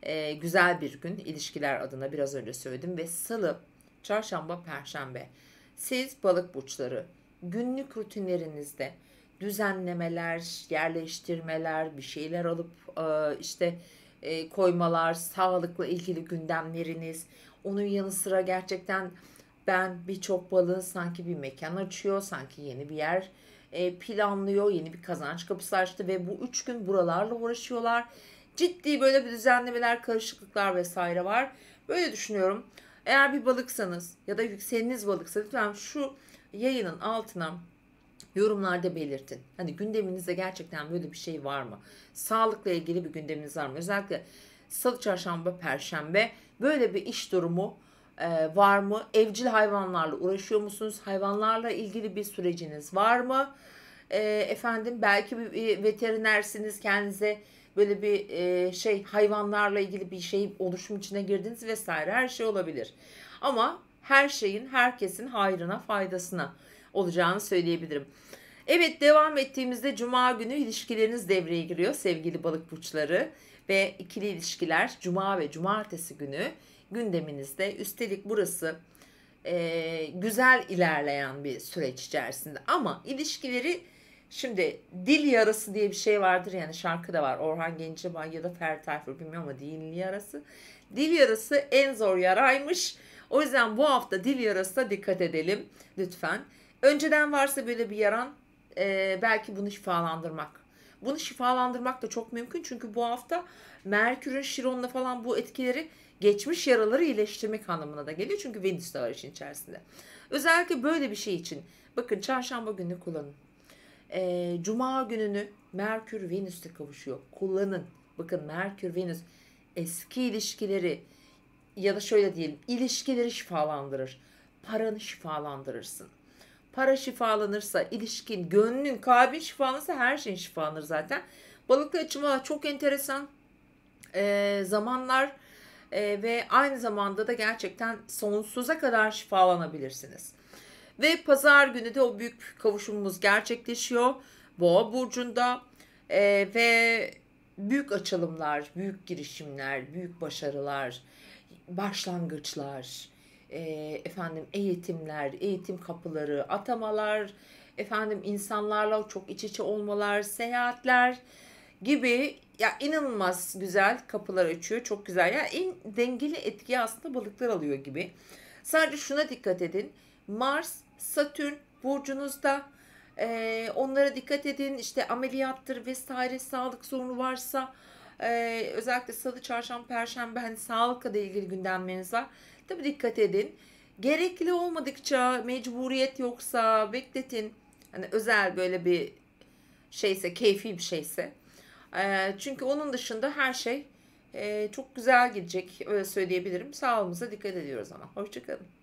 e, güzel bir gün ilişkiler adına biraz önce söyledim ve salı, çarşamba, perşembe siz balık burçları günlük rutinlerinizde düzenlemeler, yerleştirmeler, bir şeyler alıp e, işte e, koymalar, sağlıkla ilgili gündemleriniz, onun yanı sıra gerçekten ben birçok balığın sanki bir mekan açıyor, sanki yeni bir yer e, planlıyor, yeni bir kazanç kapısı açtı ve bu üç gün buralarla uğraşıyorlar. Ciddi böyle bir düzenlemeler, karışıklıklar vesaire var. Böyle düşünüyorum. Eğer bir balıksanız ya da yükseliniz balıksa lütfen şu yayının altına yorumlarda belirtin. Hani gündeminizde gerçekten böyle bir şey var mı? Sağlıkla ilgili bir gündeminiz var mı? Özellikle salı, çarşamba, perşembe böyle bir iş durumu e, var mı? Evcil hayvanlarla uğraşıyor musunuz? Hayvanlarla ilgili bir süreciniz var mı? E, efendim belki bir, bir veterinersiniz kendinize böyle bir e, şey hayvanlarla ilgili bir şey oluşum içine girdiniz vesaire her şey olabilir. Ama her şeyin herkesin hayrına faydasına olacağını söyleyebilirim. Evet devam ettiğimizde cuma günü ilişkileriniz devreye giriyor sevgili balık burçları ve ikili ilişkiler cuma ve cumartesi günü gündeminizde. Üstelik burası e, güzel ilerleyen bir süreç içerisinde. Ama ilişkileri şimdi dil yarası diye bir şey vardır yani şarkı da var. Orhan Gencebay ya da Ferdi Tayfur bilmiyorum ama dil yarası. Dil yarası en zor yaraymış. O yüzden bu hafta dil yarasına dikkat edelim lütfen. Önceden varsa böyle bir yaran e, belki bunu şifalandırmak bunu şifalandırmak da çok mümkün. Çünkü bu hafta Merkür'ün Şiron'la falan bu etkileri geçmiş yaraları iyileştirmek anlamına da geliyor. Çünkü Venüs de var işin içerisinde. Özellikle böyle bir şey için bakın çarşamba günü kullanın. E, Cuma gününü Merkür Venüs'te kavuşuyor. Kullanın. Bakın Merkür Venüs eski ilişkileri ya da şöyle diyelim ilişkileri şifalandırır. Paranı şifalandırırsın. Para şifalanırsa, ilişkin, gönlün, kalbin şifalanırsa her şeyin şifalanır zaten. Balıklı açıma çok enteresan e, zamanlar e, ve aynı zamanda da gerçekten sonsuza kadar şifalanabilirsiniz. Ve pazar günü de o büyük kavuşumumuz gerçekleşiyor. Boğa burcunda e, ve büyük açılımlar, büyük girişimler, büyük başarılar, başlangıçlar, e, efendim eğitimler, eğitim kapıları, atamalar, efendim insanlarla çok iç içe olmalar, seyahatler gibi ya inanılmaz güzel kapılar açıyor. Çok güzel. Yani en dengeli etki aslında balıklar alıyor gibi. Sadece şuna dikkat edin. Mars, Satürn burcunuzda e, onlara dikkat edin. İşte ameliyattır vesaire sağlık sorunu varsa e, özellikle salı, çarşamba, perşembe hani sağlıkla da ilgili gündemleriniz var. Tabii dikkat edin. Gerekli olmadıkça mecburiyet yoksa bekletin. Hani özel böyle bir şeyse, keyfi bir şeyse ee, çünkü onun dışında her şey e, çok güzel gidecek öyle söyleyebilirim. Sağlığımıza dikkat ediyoruz ama. Hoşçakalın.